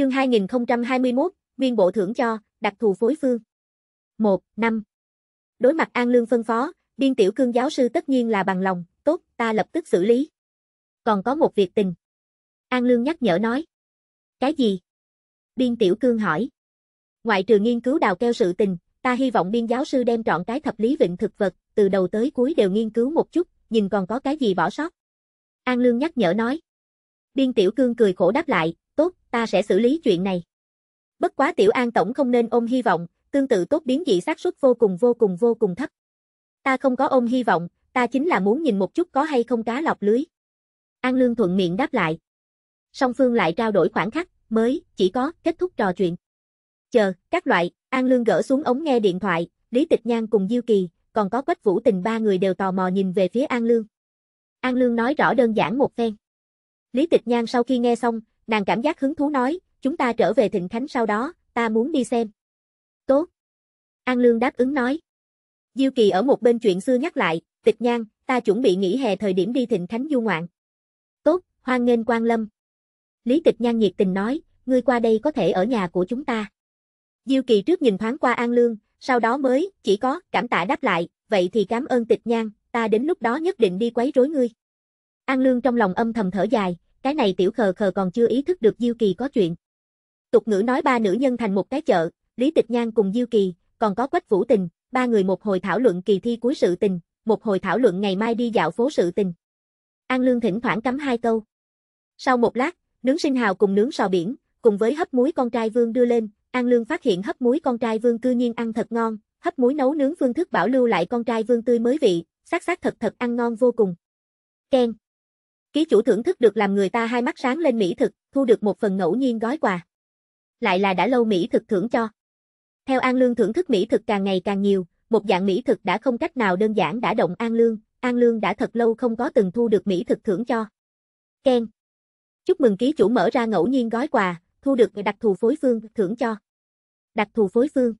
Chương 2021, Nguyên Bộ thưởng cho, đặc thù phối phương. 1. năm Đối mặt An Lương phân phó, biên Tiểu Cương giáo sư tất nhiên là bằng lòng, tốt, ta lập tức xử lý. Còn có một việc tình. An Lương nhắc nhở nói. Cái gì? biên Tiểu Cương hỏi. Ngoại trừ nghiên cứu đào keo sự tình, ta hy vọng biên giáo sư đem trọn cái thập lý vịnh thực vật, từ đầu tới cuối đều nghiên cứu một chút, nhìn còn có cái gì bỏ sót. An Lương nhắc nhở nói. Biên Tiểu Cương cười khổ đáp lại, tốt, ta sẽ xử lý chuyện này. Bất quá Tiểu An Tổng không nên ôm hy vọng, tương tự tốt biến dị xác suất vô cùng vô cùng vô cùng thấp. Ta không có ôm hy vọng, ta chính là muốn nhìn một chút có hay không cá lọc lưới. An Lương thuận miệng đáp lại. Song Phương lại trao đổi khoảng khắc, mới, chỉ có, kết thúc trò chuyện. Chờ, các loại, An Lương gỡ xuống ống nghe điện thoại, Lý Tịch Nhan cùng Diêu Kỳ, còn có Quách Vũ Tình ba người đều tò mò nhìn về phía An Lương. An Lương nói rõ đơn giản một phen. Lý Tịch Nhan sau khi nghe xong, Nàng cảm giác hứng thú nói, chúng ta trở về Thịnh Khánh sau đó, ta muốn đi xem. Tốt. An Lương đáp ứng nói. Diêu Kỳ ở một bên chuyện xưa nhắc lại, tịch nhang, ta chuẩn bị nghỉ hè thời điểm đi Thịnh Khánh du ngoạn. Tốt, hoan nghênh quan lâm. Lý tịch nhang nhiệt tình nói, ngươi qua đây có thể ở nhà của chúng ta. Diêu Kỳ trước nhìn thoáng qua An Lương, sau đó mới, chỉ có, cảm tạ đáp lại, vậy thì cảm ơn tịch nhang, ta đến lúc đó nhất định đi quấy rối ngươi. An Lương trong lòng âm thầm thở dài, cái này tiểu khờ khờ còn chưa ý thức được Diêu Kỳ có chuyện. Tục ngữ nói ba nữ nhân thành một cái chợ, Lý Tịch Nhan cùng Diêu Kỳ, còn có Quách Vũ Tình, ba người một hồi thảo luận kỳ thi cuối sự tình, một hồi thảo luận ngày mai đi dạo phố sự tình. An Lương thỉnh thoảng cắm hai câu. Sau một lát, nướng sinh hào cùng nướng sò biển, cùng với hấp muối con trai Vương đưa lên, An Lương phát hiện hấp muối con trai Vương cư nhiên ăn thật ngon, hấp muối nấu nướng phương thức bảo lưu lại con trai Vương tươi mới vị, xác xác thật thật ăn ngon vô cùng. Ken Ký chủ thưởng thức được làm người ta hai mắt sáng lên mỹ thực, thu được một phần ngẫu nhiên gói quà. Lại là đã lâu mỹ thực thưởng cho. Theo An Lương thưởng thức mỹ thực càng ngày càng nhiều, một dạng mỹ thực đã không cách nào đơn giản đã động An Lương, An Lương đã thật lâu không có từng thu được mỹ thực thưởng cho. Ken. Chúc mừng ký chủ mở ra ngẫu nhiên gói quà, thu được đặc thù phối phương thưởng cho. Đặc thù phối phương.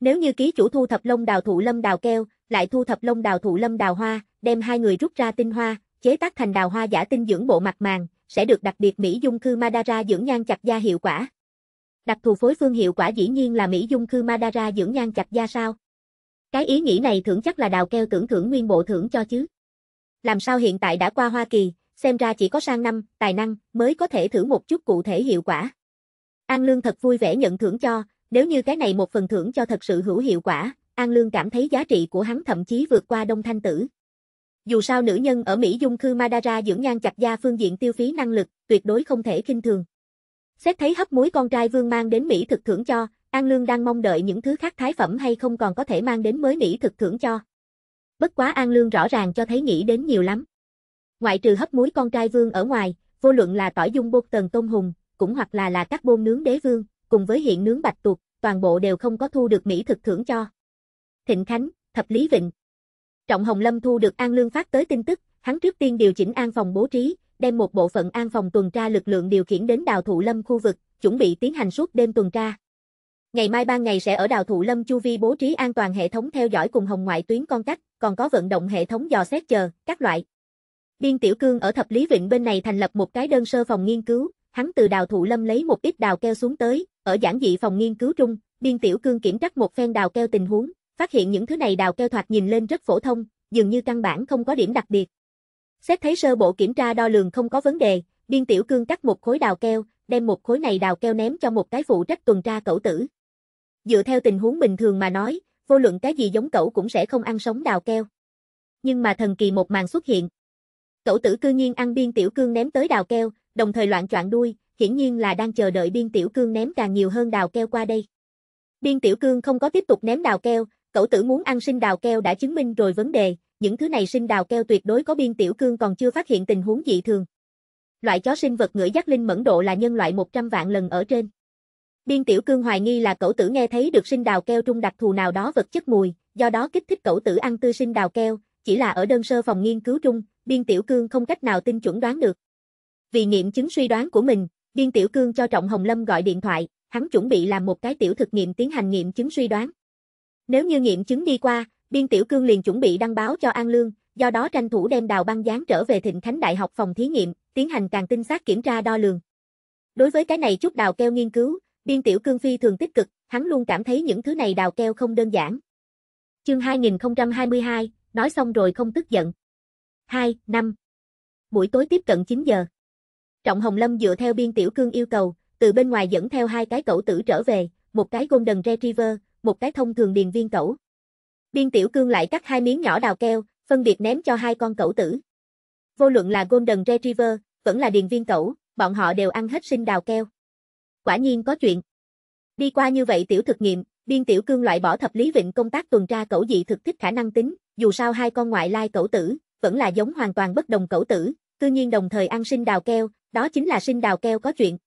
Nếu như ký chủ thu thập lông đào thụ lâm đào keo, lại thu thập lông đào thụ lâm đào hoa, đem hai người rút ra tinh hoa, chế tác thành đào hoa giả tinh dưỡng bộ mặt màng, sẽ được đặc biệt Mỹ Dung Cư Madara dưỡng nhan chặt da hiệu quả. Đặc thù phối phương hiệu quả dĩ nhiên là Mỹ Dung Cư Madara dưỡng nhan chặt da sao? Cái ý nghĩ này thưởng chắc là đào keo tưởng thưởng nguyên bộ thưởng cho chứ. Làm sao hiện tại đã qua Hoa Kỳ, xem ra chỉ có sang năm, tài năng, mới có thể thử một chút cụ thể hiệu quả. An Lương thật vui vẻ nhận thưởng cho, nếu như cái này một phần thưởng cho thật sự hữu hiệu quả, An Lương cảm thấy giá trị của hắn thậm chí vượt qua Đông Thanh Tử. Dù sao nữ nhân ở Mỹ Dung Khư Madara dưỡng nhan chặt da phương diện tiêu phí năng lực, tuyệt đối không thể kinh thường. Xét thấy hấp muối con trai vương mang đến Mỹ thực thưởng cho, An Lương đang mong đợi những thứ khác thái phẩm hay không còn có thể mang đến mới Mỹ thực thưởng cho. Bất quá An Lương rõ ràng cho thấy nghĩ đến nhiều lắm. Ngoại trừ hấp muối con trai vương ở ngoài, vô luận là tỏi dung bột tần tôm hùng, cũng hoặc là là các bôn nướng đế vương, cùng với hiện nướng bạch tuộc, toàn bộ đều không có thu được mỹ thực thưởng cho. Thịnh Khánh, Thập Lý Vịnh, Trọng Hồng Lâm thu được An Lương phát tới tin tức, hắn trước tiên điều chỉnh an phòng bố trí, đem một bộ phận an phòng tuần tra lực lượng điều khiển đến đào thụ lâm khu vực, chuẩn bị tiến hành suốt đêm tuần tra. Ngày mai ban ngày sẽ ở đào thụ lâm chu vi bố trí an toàn hệ thống theo dõi cùng hồng ngoại tuyến con cách, còn có vận động hệ thống dò xét chờ, các loại. Biên Tiểu Cương ở thập lý vịnh bên này thành lập một cái đơn sơ phòng nghiên cứu, hắn từ đào thụ lâm lấy một ít đào keo xuống tới, ở giảng dị phòng nghiên cứu trung, Biên Tiểu Cương kiểm trắc một phen đào keo tình huống, Phát hiện những thứ này đào keo thoạt nhìn lên rất phổ thông, dường như căn bản không có điểm đặc biệt. Xét thấy sơ bộ kiểm tra đo lường không có vấn đề, Điên Tiểu Cương cắt một khối đào keo, đem một khối này đào keo ném cho một cái phụ trách tuần tra cẩu tử. Dựa theo tình huống bình thường mà nói, vô luận cái gì giống cẩu cũng sẽ không ăn sống đào keo. Nhưng mà thần kỳ một màn xuất hiện. Cẩu tử cư nhiên ăn Điên Tiểu Cương ném tới đào keo, đồng thời loạn choạng đuôi, hiển nhiên là đang chờ đợi Điên Tiểu Cương ném càng nhiều hơn đào keo qua đây. Điên Tiểu Cương không có tiếp tục ném đào keo, Cậu tử muốn ăn sinh đào keo đã chứng minh rồi vấn đề, những thứ này sinh đào keo tuyệt đối có biên tiểu cương còn chưa phát hiện tình huống dị thường. Loại chó sinh vật ngửi giác linh mẫn độ là nhân loại 100 vạn lần ở trên. Biên tiểu cương hoài nghi là cậu tử nghe thấy được sinh đào keo trung đặc thù nào đó vật chất mùi, do đó kích thích cậu tử ăn tươi sinh đào keo, chỉ là ở đơn sơ phòng nghiên cứu trung, biên tiểu cương không cách nào tin chuẩn đoán được. Vì nghiệm chứng suy đoán của mình, biên tiểu cương cho Trọng Hồng Lâm gọi điện thoại, hắn chuẩn bị làm một cái tiểu thực nghiệm tiến hành nghiệm chứng suy đoán. Nếu như nghiệm chứng đi qua, Biên Tiểu Cương liền chuẩn bị đăng báo cho An Lương, do đó tranh thủ đem đào băng dán trở về Thịnh Khánh Đại học phòng thí nghiệm, tiến hành càng tinh xác kiểm tra đo lường. Đối với cái này chút đào keo nghiên cứu, Biên Tiểu Cương phi thường tích cực, hắn luôn cảm thấy những thứ này đào keo không đơn giản. Chương 2022, nói xong rồi không tức giận. 2, năm. Buổi tối tiếp cận 9 giờ. Trọng Hồng Lâm dựa theo Biên Tiểu Cương yêu cầu, từ bên ngoài dẫn theo hai cái cẩu tử trở về, một cái Golden Retriever, một cái thông thường điền viên cẩu. Biên tiểu cương lại cắt hai miếng nhỏ đào keo, phân biệt ném cho hai con cẩu tử. Vô luận là Golden Retriever, vẫn là điền viên cẩu, bọn họ đều ăn hết sinh đào keo. Quả nhiên có chuyện. Đi qua như vậy tiểu thực nghiệm, biên tiểu cương loại bỏ thập lý vịnh công tác tuần tra cẩu dị thực thích khả năng tính, dù sao hai con ngoại lai cẩu tử, vẫn là giống hoàn toàn bất đồng cẩu tử, cư nhiên đồng thời ăn sinh đào keo, đó chính là sinh đào keo có chuyện.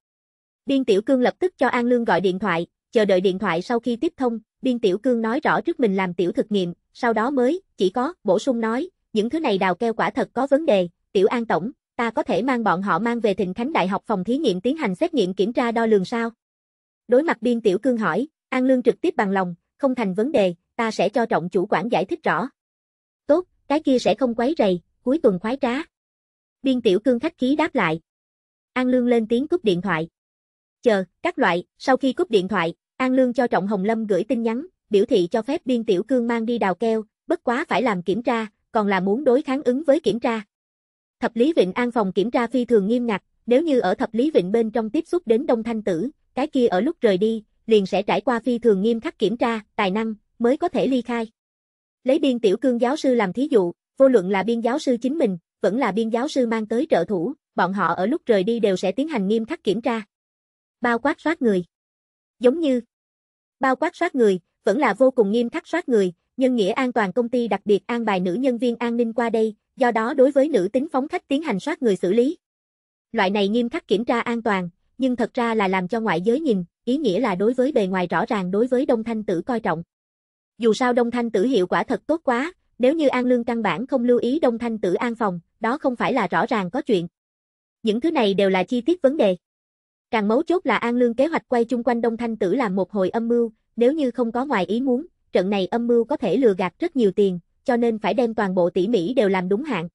Biên tiểu cương lập tức cho An Lương gọi điện thoại, chờ đợi điện thoại sau khi tiếp thông, Biên Tiểu Cương nói rõ trước mình làm tiểu thực nghiệm, sau đó mới, chỉ có, bổ sung nói, những thứ này đào keo quả thật có vấn đề, Tiểu An Tổng, ta có thể mang bọn họ mang về Thịnh Khánh Đại học phòng thí nghiệm tiến hành xét nghiệm kiểm tra đo lường sao? Đối mặt Biên Tiểu Cương hỏi, An Lương trực tiếp bằng lòng, không thành vấn đề, ta sẽ cho trọng chủ quản giải thích rõ. Tốt, cái kia sẽ không quấy rầy, cuối tuần khoái trá. Biên Tiểu Cương khách khí đáp lại. An Lương lên tiếng cúp điện thoại. Chờ, các loại, sau khi cúp điện thoại, An Lương cho Trọng Hồng Lâm gửi tin nhắn, biểu thị cho phép Biên Tiểu Cương mang đi đào keo, bất quá phải làm kiểm tra, còn là muốn đối kháng ứng với kiểm tra. Thập Lý Vịnh An phòng kiểm tra phi thường nghiêm ngặt, nếu như ở Thập Lý Vịnh bên trong tiếp xúc đến Đông Thanh Tử, cái kia ở lúc rời đi, liền sẽ trải qua phi thường nghiêm khắc kiểm tra, tài năng, mới có thể ly khai. Lấy biên tiểu cương giáo sư làm thí dụ, vô luận là biên giáo sư chính mình, vẫn là biên giáo sư mang tới trợ thủ, bọn họ ở lúc rời đi đều sẽ tiến hành nghiêm khắc kiểm tra. Bao quát soát người. Giống như, bao quát soát người, vẫn là vô cùng nghiêm khắc soát người, nhân nghĩa an toàn công ty đặc biệt an bài nữ nhân viên an ninh qua đây, do đó đối với nữ tính phóng khách tiến hành soát người xử lý. Loại này nghiêm khắc kiểm tra an toàn, nhưng thật ra là làm cho ngoại giới nhìn, ý nghĩa là đối với bề ngoài rõ ràng đối với Đông Thanh Tử coi trọng. Dù sao Đông Thanh Tử hiệu quả thật tốt quá, nếu như An Lương căn bản không lưu ý Đông Thanh Tử an phòng, đó không phải là rõ ràng có chuyện. Những thứ này đều là chi tiết vấn đề. Càng mấu chốt là An Lương kế hoạch quay chung quanh Đông Thanh Tử làm một hồi âm mưu, nếu như không có ngoài ý muốn, trận này âm mưu có thể lừa gạt rất nhiều tiền, cho nên phải đem toàn bộ tỉ mỹ đều làm đúng hạn.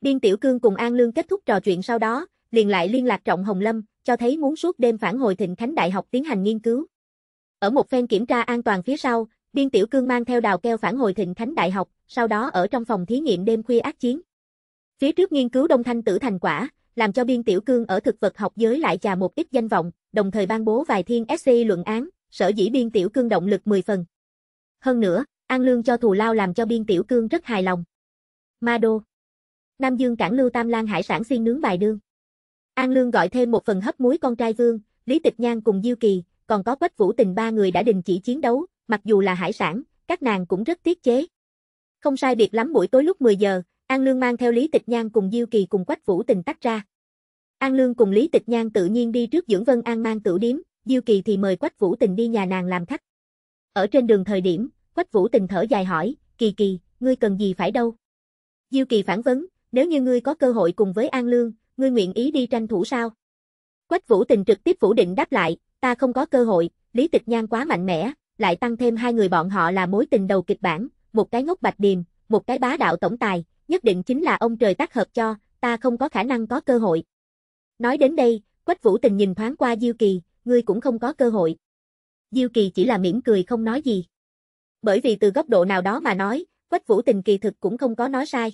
Điên Tiểu Cương cùng An Lương kết thúc trò chuyện sau đó, liền lại liên lạc Trọng Hồng Lâm, cho thấy muốn suốt đêm phản hồi Thịnh Khánh Đại học tiến hành nghiên cứu. Ở một phen kiểm tra an toàn phía sau, Điên Tiểu Cương mang theo đào keo phản hồi Thịnh Khánh Đại học, sau đó ở trong phòng thí nghiệm đêm khuya ác chiến. Phía trước nghiên cứu Đông Thanh Tử thành quả, làm cho biên tiểu cương ở thực vật học giới lại trà một ít danh vọng, đồng thời ban bố vài thiên SC luận án, sở dĩ biên tiểu cương động lực 10 phần. Hơn nữa, an lương cho thù lao làm cho biên tiểu cương rất hài lòng. Ma Đô Nam Dương cảng lưu tam lan hải sản xiên nướng bài đương. An lương gọi thêm một phần hấp muối con trai vương, Lý Tịch Nhan cùng Diêu Kỳ, còn có Quách Vũ Tình ba người đã đình chỉ chiến đấu, mặc dù là hải sản, các nàng cũng rất tiết chế. Không sai biệt lắm buổi tối lúc 10 giờ, An Lương mang theo Lý Tịch Nhan cùng Diêu Kỳ cùng Quách Vũ Tình tách ra. An Lương cùng Lý Tịch Nhan tự nhiên đi trước dưỡng Vân An mang Tử điếm, Diêu Kỳ thì mời Quách Vũ Tình đi nhà nàng làm khách. Ở trên đường thời điểm, Quách Vũ Tình thở dài hỏi, Kỳ Kỳ, ngươi cần gì phải đâu? Diêu Kỳ phản vấn, nếu như ngươi có cơ hội cùng với An Lương, ngươi nguyện ý đi tranh thủ sao? Quách Vũ Tình trực tiếp phủ định đáp lại, ta không có cơ hội, Lý Tịch Nhan quá mạnh mẽ, lại tăng thêm hai người bọn họ là mối tình đầu kịch bản, một cái ngốc bạch điềm, một cái bá đạo tổng tài, nhất định chính là ông trời tác hợp cho, ta không có khả năng có cơ hội. Nói đến đây, Quách Vũ Tình nhìn thoáng qua Diêu Kỳ, ngươi cũng không có cơ hội. Diêu Kỳ chỉ là mỉm cười không nói gì. Bởi vì từ góc độ nào đó mà nói, Quách Vũ Tình kỳ thực cũng không có nói sai.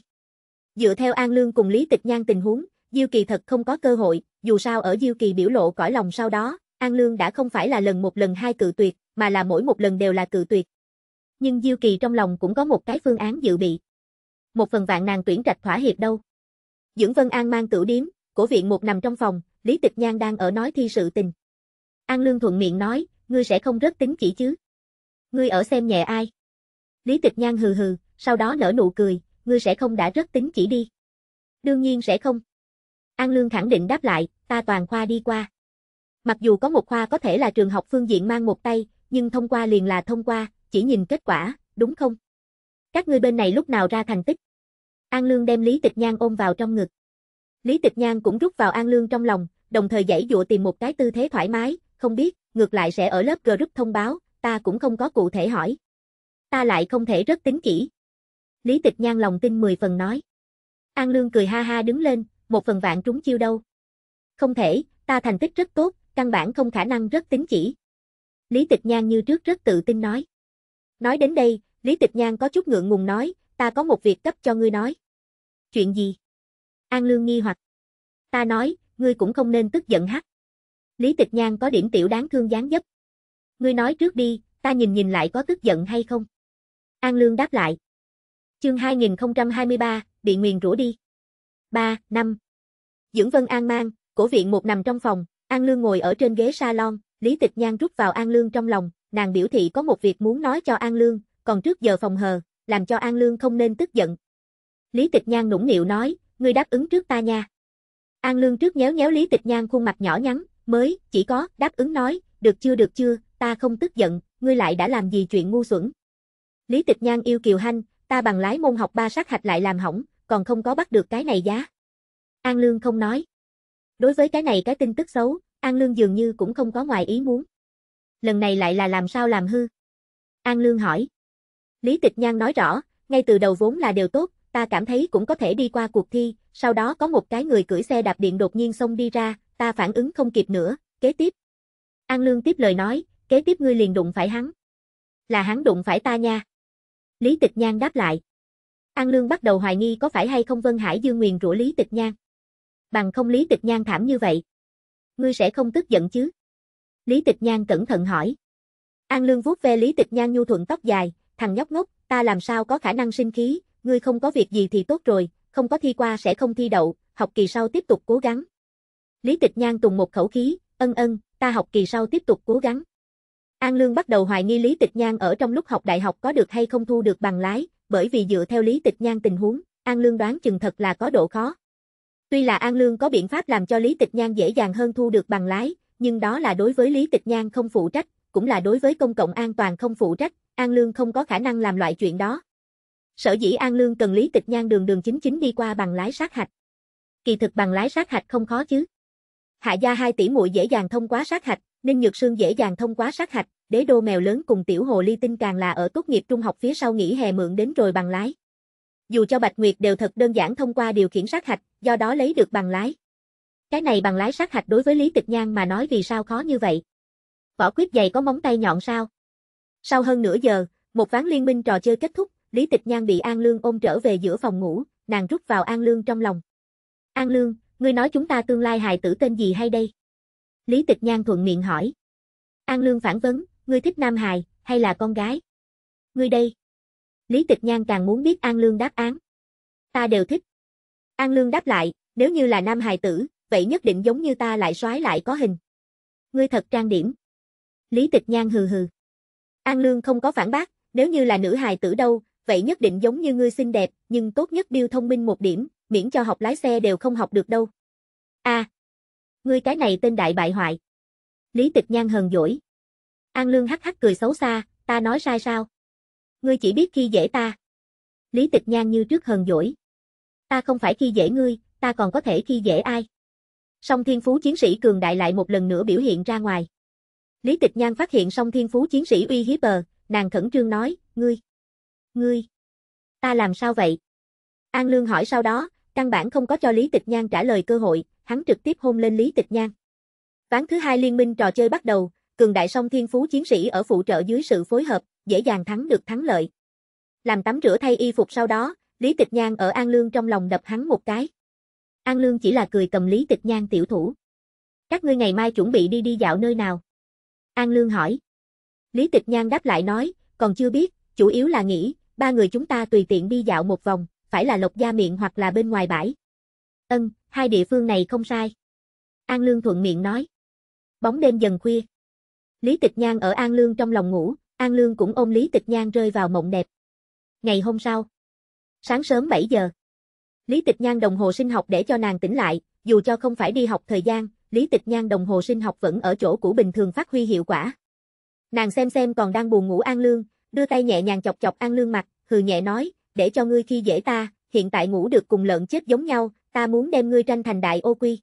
Dựa theo An Lương cùng Lý Tịch Nhan tình huống, Diêu Kỳ thật không có cơ hội, dù sao ở Diêu Kỳ biểu lộ cõi lòng sau đó, An Lương đã không phải là lần một lần hai cự tuyệt, mà là mỗi một lần đều là cự tuyệt. Nhưng Diêu Kỳ trong lòng cũng có một cái phương án dự bị một phần vạn nàng tuyển trạch thỏa hiệp đâu. Dưỡng Vân An mang tử điếm, cổ viện một nằm trong phòng, Lý Tịch Nhan đang ở nói thi sự tình. An Lương thuận miệng nói, ngươi sẽ không rất tính chỉ chứ. Ngươi ở xem nhẹ ai. Lý Tịch Nhan hừ hừ, sau đó nở nụ cười, ngươi sẽ không đã rất tính chỉ đi. Đương nhiên sẽ không. An Lương khẳng định đáp lại, ta toàn khoa đi qua. Mặc dù có một khoa có thể là trường học phương diện mang một tay, nhưng thông qua liền là thông qua, chỉ nhìn kết quả, đúng không? Các ngươi bên này lúc nào ra thành tích? An Lương đem Lý Tịch Nhan ôm vào trong ngực. Lý Tịch Nhan cũng rút vào An Lương trong lòng, đồng thời dãy dụa tìm một cái tư thế thoải mái, không biết, ngược lại sẽ ở lớp group thông báo, ta cũng không có cụ thể hỏi. Ta lại không thể rất tính kỹ. Lý Tịch Nhan lòng tin 10 phần nói. An Lương cười ha ha đứng lên, một phần vạn trúng chiêu đâu. Không thể, ta thành tích rất tốt, căn bản không khả năng rất tính chỉ. Lý Tịch Nhan như trước rất tự tin nói. Nói đến đây, Lý Tịch Nhan có chút ngượng ngùng nói, ta có một việc cấp cho ngươi nói. Chuyện gì? An Lương nghi hoặc. Ta nói, ngươi cũng không nên tức giận hắc. Lý Tịch Nhan có điểm tiểu đáng thương dáng dấp. Ngươi nói trước đi, ta nhìn nhìn lại có tức giận hay không? An Lương đáp lại. Chương 2023, bị nguyền rủa đi. 3, năm. Dưỡng Vân An mang, cổ viện một nằm trong phòng, An Lương ngồi ở trên ghế salon, Lý Tịch Nhan rút vào An Lương trong lòng, nàng biểu thị có một việc muốn nói cho An Lương, còn trước giờ phòng hờ, làm cho An Lương không nên tức giận. Lý Tịch Nhan nũng nịu nói, ngươi đáp ứng trước ta nha. An Lương trước nhéo nhéo Lý Tịch Nhan khuôn mặt nhỏ nhắn, mới, chỉ có, đáp ứng nói, được chưa được chưa, ta không tức giận, ngươi lại đã làm gì chuyện ngu xuẩn. Lý Tịch Nhan yêu Kiều Hanh, ta bằng lái môn học ba sát hạch lại làm hỏng, còn không có bắt được cái này giá. An Lương không nói. Đối với cái này cái tin tức xấu, An Lương dường như cũng không có ngoài ý muốn. Lần này lại là làm sao làm hư? An Lương hỏi. Lý Tịch Nhan nói rõ, ngay từ đầu vốn là đều tốt, ta cảm thấy cũng có thể đi qua cuộc thi, sau đó có một cái người cưỡi xe đạp điện đột nhiên xông đi ra, ta phản ứng không kịp nữa, kế tiếp. An Lương tiếp lời nói, kế tiếp ngươi liền đụng phải hắn. Là hắn đụng phải ta nha. Lý Tịch Nhan đáp lại. An Lương bắt đầu hoài nghi có phải hay không Vân Hải Dương Nguyền rủa Lý Tịch Nhan. Bằng không Lý Tịch Nhan thảm như vậy. Ngươi sẽ không tức giận chứ? Lý Tịch Nhan cẩn thận hỏi. An Lương vuốt ve Lý Tịch Nhan nhu thuận tóc dài, thằng nhóc ngốc, ta làm sao có khả năng sinh khí, ngươi không có việc gì thì tốt rồi, không có thi qua sẽ không thi đậu, học kỳ sau tiếp tục cố gắng. Lý Tịch Nhan tùng một khẩu khí, ân ân, ta học kỳ sau tiếp tục cố gắng. An Lương bắt đầu hoài nghi Lý Tịch Nhan ở trong lúc học đại học có được hay không thu được bằng lái, bởi vì dựa theo Lý Tịch Nhan tình huống, An Lương đoán chừng thật là có độ khó. Tuy là An Lương có biện pháp làm cho Lý Tịch Nhan dễ dàng hơn thu được bằng lái, nhưng đó là đối với Lý Tịch Nhan không phụ trách, cũng là đối với công cộng an toàn không phụ trách, An Lương không có khả năng làm loại chuyện đó. Sở dĩ An Lương cần Lý Tịch Nhan đường đường chính chính đi qua bằng lái sát hạch. Kỳ thực bằng lái sát hạch không khó chứ. Hạ gia hai tỷ muội dễ dàng thông qua sát hạch, Ninh Nhược Sương dễ dàng thông qua sát hạch, đế đô mèo lớn cùng tiểu hồ ly tinh càng là ở tốt nghiệp trung học phía sau nghỉ hè mượn đến rồi bằng lái. Dù cho Bạch Nguyệt đều thật đơn giản thông qua điều khiển sát hạch, do đó lấy được bằng lái. Cái này bằng lái sát hạch đối với Lý Tịch Nhan mà nói vì sao khó như vậy? Vỏ quyết dày có móng tay nhọn sao? Sau hơn nửa giờ, một ván liên minh trò chơi kết thúc, Lý Tịch Nhan bị An Lương ôm trở về giữa phòng ngủ, nàng rút vào An Lương trong lòng. An Lương, ngươi nói chúng ta tương lai hài tử tên gì hay đây? Lý Tịch Nhan thuận miệng hỏi. An Lương phản vấn, ngươi thích nam hài, hay là con gái? Ngươi đây. Lý Tịch Nhan càng muốn biết An Lương đáp án. Ta đều thích. An Lương đáp lại, nếu như là nam hài tử, vậy nhất định giống như ta lại xoái lại có hình. Ngươi thật trang điểm. Lý Tịch Nhan hừ hừ. An Lương không có phản bác, nếu như là nữ hài tử đâu, vậy nhất định giống như ngươi xinh đẹp, nhưng tốt nhất điêu thông minh một điểm, miễn cho học lái xe đều không học được đâu. A, à, ngươi cái này tên đại bại hoại. Lý Tịch Nhan hờn dỗi. An Lương hắc hắc cười xấu xa, ta nói sai sao? Ngươi chỉ biết khi dễ ta. Lý Tịch Nhan như trước hờn dỗi. Ta không phải khi dễ ngươi, ta còn có thể khi dễ ai? Song thiên phú chiến sĩ cường đại lại một lần nữa biểu hiện ra ngoài. Lý Tịch Nhan phát hiện song thiên phú chiến sĩ uy hiếp bờ, nàng khẩn trương nói, ngươi, ngươi, ta làm sao vậy? An Lương hỏi sau đó, căn bản không có cho Lý Tịch Nhan trả lời cơ hội, hắn trực tiếp hôn lên Lý Tịch Nhan. Ván thứ hai liên minh trò chơi bắt đầu, cường đại song thiên phú chiến sĩ ở phụ trợ dưới sự phối hợp, dễ dàng thắng được thắng lợi. Làm tắm rửa thay y phục sau đó, Lý Tịch Nhan ở An Lương trong lòng đập hắn một cái. An Lương chỉ là cười cầm Lý Tịch Nhan tiểu thủ. Các ngươi ngày mai chuẩn bị đi đi dạo nơi nào? An Lương hỏi. Lý Tịch Nhan đáp lại nói, còn chưa biết, chủ yếu là nghĩ, ba người chúng ta tùy tiện đi dạo một vòng, phải là Lộc Gia Miệng hoặc là bên ngoài bãi. Ân, hai địa phương này không sai. An Lương thuận miệng nói. Bóng đêm dần khuya. Lý Tịch Nhan ở An Lương trong lòng ngủ, An Lương cũng ôm Lý Tịch Nhan rơi vào mộng đẹp. Ngày hôm sau. Sáng sớm 7 giờ. Lý Tịch Nhan đồng hồ sinh học để cho nàng tỉnh lại, dù cho không phải đi học thời gian, Lý Tịch Nhan đồng hồ sinh học vẫn ở chỗ cũ bình thường phát huy hiệu quả. Nàng xem xem còn đang buồn ngủ An Lương, đưa tay nhẹ nhàng chọc chọc An Lương mặt, hừ nhẹ nói, để cho ngươi khi dễ ta, hiện tại ngủ được cùng lợn chết giống nhau, ta muốn đem ngươi tranh thành đại ô quy.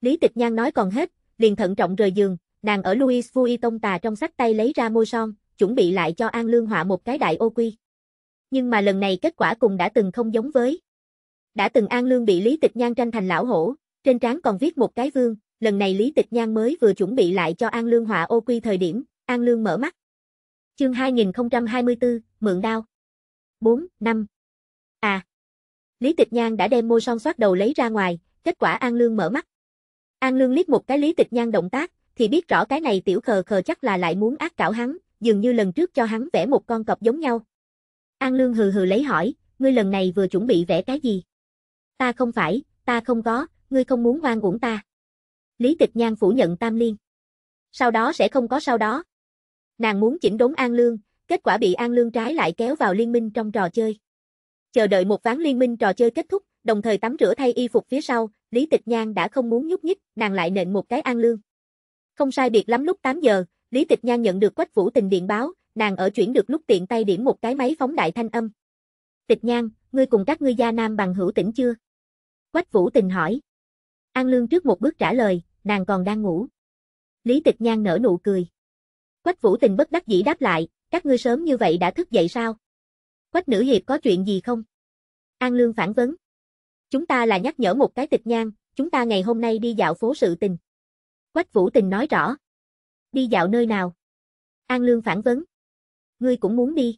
Lý Tịch Nhan nói còn hết, liền thận trọng rời giường, nàng ở Louis Vuitton tà trong sách tay lấy ra môi son, chuẩn bị lại cho An Lương họa một cái đại ô quy. Nhưng mà lần này kết quả cùng đã từng không giống với. Đã từng An Lương bị Lý Tịch Nhan tranh thành lão hổ, trên trán còn viết một cái vương, lần này Lý Tịch Nhan mới vừa chuẩn bị lại cho An Lương họa ô quy thời điểm, An Lương mở mắt. Chương 2024, Mượn đao. 4, 5. À. Lý Tịch Nhan đã đem môi son soát đầu lấy ra ngoài, kết quả An Lương mở mắt. An Lương liếc một cái Lý Tịch Nhan động tác, thì biết rõ cái này tiểu khờ khờ chắc là lại muốn ác cảo hắn, dường như lần trước cho hắn vẽ một con cọp giống nhau. An Lương hừ hừ lấy hỏi, ngươi lần này vừa chuẩn bị vẽ cái gì? Ta không phải, ta không có, ngươi không muốn oan uổng ta. Lý Tịch Nhan phủ nhận tam liên. Sau đó sẽ không có sau đó. Nàng muốn chỉnh đốn An Lương, kết quả bị An Lương trái lại kéo vào liên minh trong trò chơi. Chờ đợi một ván liên minh trò chơi kết thúc, đồng thời tắm rửa thay y phục phía sau, Lý Tịch Nhan đã không muốn nhúc nhích, nàng lại nện một cái An Lương. Không sai biệt lắm lúc 8 giờ, Lý Tịch Nhan nhận được Quách Vũ Tình điện báo, nàng ở chuyển được lúc tiện tay điểm một cái máy phóng đại thanh âm. Tịch Nhan, ngươi cùng các ngươi gia nam bằng hữu tỉnh chưa? Quách Vũ Tình hỏi. An Lương trước một bước trả lời, nàng còn đang ngủ. Lý Tịch Nhan nở nụ cười. Quách Vũ Tình bất đắc dĩ đáp lại, các ngươi sớm như vậy đã thức dậy sao? Quách nữ hiệp có chuyện gì không? An Lương phản vấn. Chúng ta là nhắc nhở một cái Tịch Nhan, chúng ta ngày hôm nay đi dạo phố sự tình. Quách Vũ Tình nói rõ. Đi dạo nơi nào? An Lương phản vấn. Ngươi cũng muốn đi.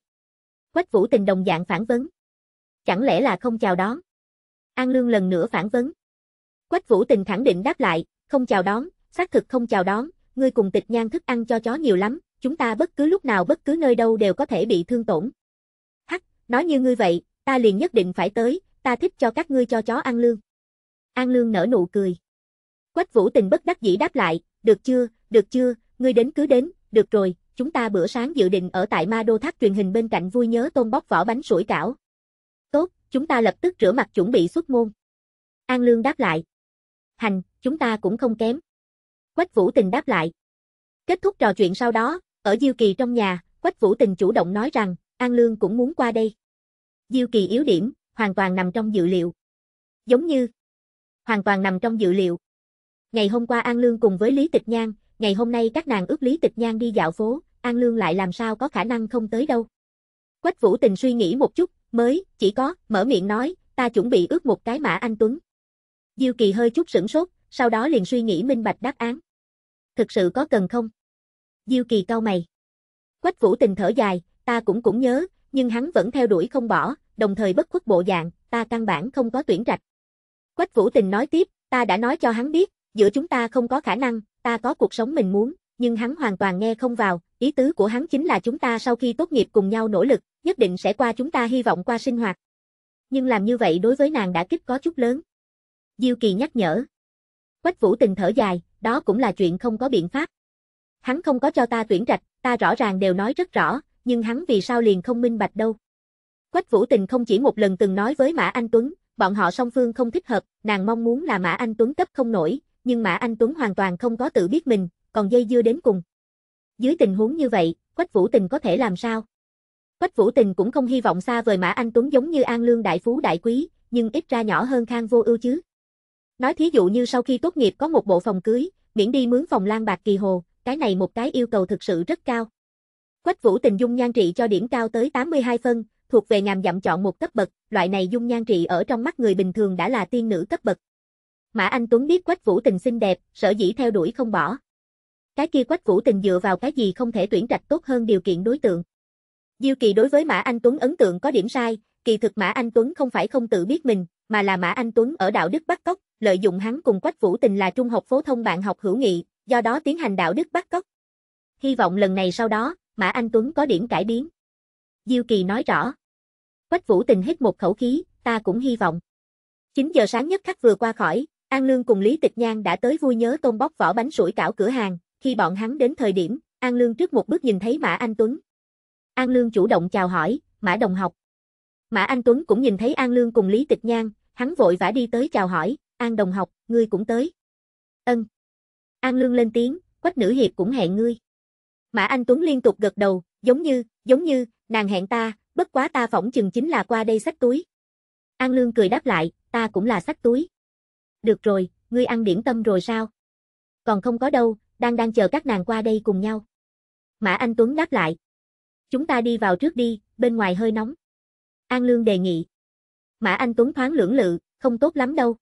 Quách Vũ Tình đồng dạng phản vấn. Chẳng lẽ là không chào đón? An Lương lần nữa phản vấn. Quách Vũ Tình khẳng định đáp lại, không chào đón, xác thực không chào đón, ngươi cùng tịch nhan thức ăn cho chó nhiều lắm, chúng ta bất cứ lúc nào bất cứ nơi đâu đều có thể bị thương tổn. Hắc, nói như ngươi vậy, ta liền nhất định phải tới, ta thích cho các ngươi cho chó ăn lương. An lương nở nụ cười. Quách vũ tình bất đắc dĩ đáp lại, được chưa, được chưa, ngươi đến cứ đến, được rồi, chúng ta bữa sáng dự định ở tại ma đô thác truyền hình bên cạnh vui nhớ tôn bóc vỏ bánh sủi cảo. Tốt, chúng ta lập tức rửa mặt chuẩn bị xuất môn. An lương đáp lại hành, chúng ta cũng không kém. Quách Vũ Tình đáp lại. Kết thúc trò chuyện sau đó, ở Diêu Kỳ trong nhà, Quách Vũ Tình chủ động nói rằng, An Lương cũng muốn qua đây. Diêu Kỳ yếu điểm, hoàn toàn nằm trong dự liệu. Giống như, hoàn toàn nằm trong dự liệu. Ngày hôm qua An Lương cùng với Lý Tịch Nhan, ngày hôm nay các nàng ước Lý Tịch Nhan đi dạo phố, An Lương lại làm sao có khả năng không tới đâu. Quách Vũ Tình suy nghĩ một chút, mới, chỉ có, mở miệng nói, ta chuẩn bị ước một cái mã anh Tuấn. Diêu Kỳ hơi chút sửng sốt, sau đó liền suy nghĩ minh bạch đáp án. Thực sự có cần không? Diêu Kỳ cau mày. Quách Vũ Tình thở dài, ta cũng cũng nhớ, nhưng hắn vẫn theo đuổi không bỏ, đồng thời bất khuất bộ dạng, ta căn bản không có tuyển trạch. Quách Vũ Tình nói tiếp, ta đã nói cho hắn biết, giữa chúng ta không có khả năng, ta có cuộc sống mình muốn, nhưng hắn hoàn toàn nghe không vào, ý tứ của hắn chính là chúng ta sau khi tốt nghiệp cùng nhau nỗ lực, nhất định sẽ qua chúng ta hy vọng qua sinh hoạt. Nhưng làm như vậy đối với nàng đã kích có chút lớn. Diêu Kỳ nhắc nhở. Quách Vũ Tình thở dài, đó cũng là chuyện không có biện pháp. Hắn không có cho ta tuyển trạch, ta rõ ràng đều nói rất rõ, nhưng hắn vì sao liền không minh bạch đâu. Quách Vũ Tình không chỉ một lần từng nói với Mã Anh Tuấn, bọn họ song phương không thích hợp, nàng mong muốn là Mã Anh Tuấn cấp không nổi, nhưng Mã Anh Tuấn hoàn toàn không có tự biết mình, còn dây dưa đến cùng. Dưới tình huống như vậy, Quách Vũ Tình có thể làm sao? Quách Vũ Tình cũng không hy vọng xa vời Mã Anh Tuấn giống như An Lương đại phú đại quý, nhưng ít ra nhỏ hơn Khang Vô Ưu chứ. Nói thí dụ như sau khi tốt nghiệp có một bộ phòng cưới, miễn đi mướn phòng lan bạc kỳ hồ, cái này một cái yêu cầu thực sự rất cao. Quách Vũ Tình dung nhan trị cho điểm cao tới 82 phân, thuộc về ngàm dặm chọn một cấp bậc, loại này dung nhan trị ở trong mắt người bình thường đã là tiên nữ cấp bậc. Mã Anh Tuấn biết Quách Vũ Tình xinh đẹp, sở dĩ theo đuổi không bỏ. Cái kia Quách Vũ Tình dựa vào cái gì không thể tuyển trạch tốt hơn điều kiện đối tượng. Diêu Kỳ đối với Mã Anh Tuấn ấn tượng có điểm sai, kỳ thực Mã Anh Tuấn không phải không tự biết mình, mà là Mã Anh Tuấn ở đạo đức bắt cóc, lợi dụng hắn cùng Quách Vũ Tình là trung học phổ thông bạn học hữu nghị, do đó tiến hành đạo đức bắt cóc. Hy vọng lần này sau đó, Mã Anh Tuấn có điểm cải biến. Diêu Kỳ nói rõ. Quách Vũ Tình hít một khẩu khí, ta cũng hy vọng. 9 giờ sáng nhất khắc vừa qua khỏi, An Lương cùng Lý Tịch Nhan đã tới vui nhớ tôm bóc vỏ bánh sủi cảo cửa hàng, khi bọn hắn đến thời điểm, An Lương trước một bước nhìn thấy Mã Anh Tuấn. An Lương chủ động chào hỏi, Mã Đồng học. Mã Anh Tuấn cũng nhìn thấy An Lương cùng Lý Tịch Nhan, hắn vội vã đi tới chào hỏi, An đồng học, ngươi cũng tới. Ân. An Lương lên tiếng, quách nữ hiệp cũng hẹn ngươi. Mã Anh Tuấn liên tục gật đầu, giống như, giống như, nàng hẹn ta, bất quá ta phỏng chừng chính là qua đây sách túi. An Lương cười đáp lại, ta cũng là sách túi. Được rồi, ngươi ăn điểm tâm rồi sao? Còn không có đâu, đang đang chờ các nàng qua đây cùng nhau. Mã Anh Tuấn đáp lại. Chúng ta đi vào trước đi, bên ngoài hơi nóng. An Lương đề nghị. Mã Anh Tuấn thoáng lưỡng lự, không tốt lắm đâu.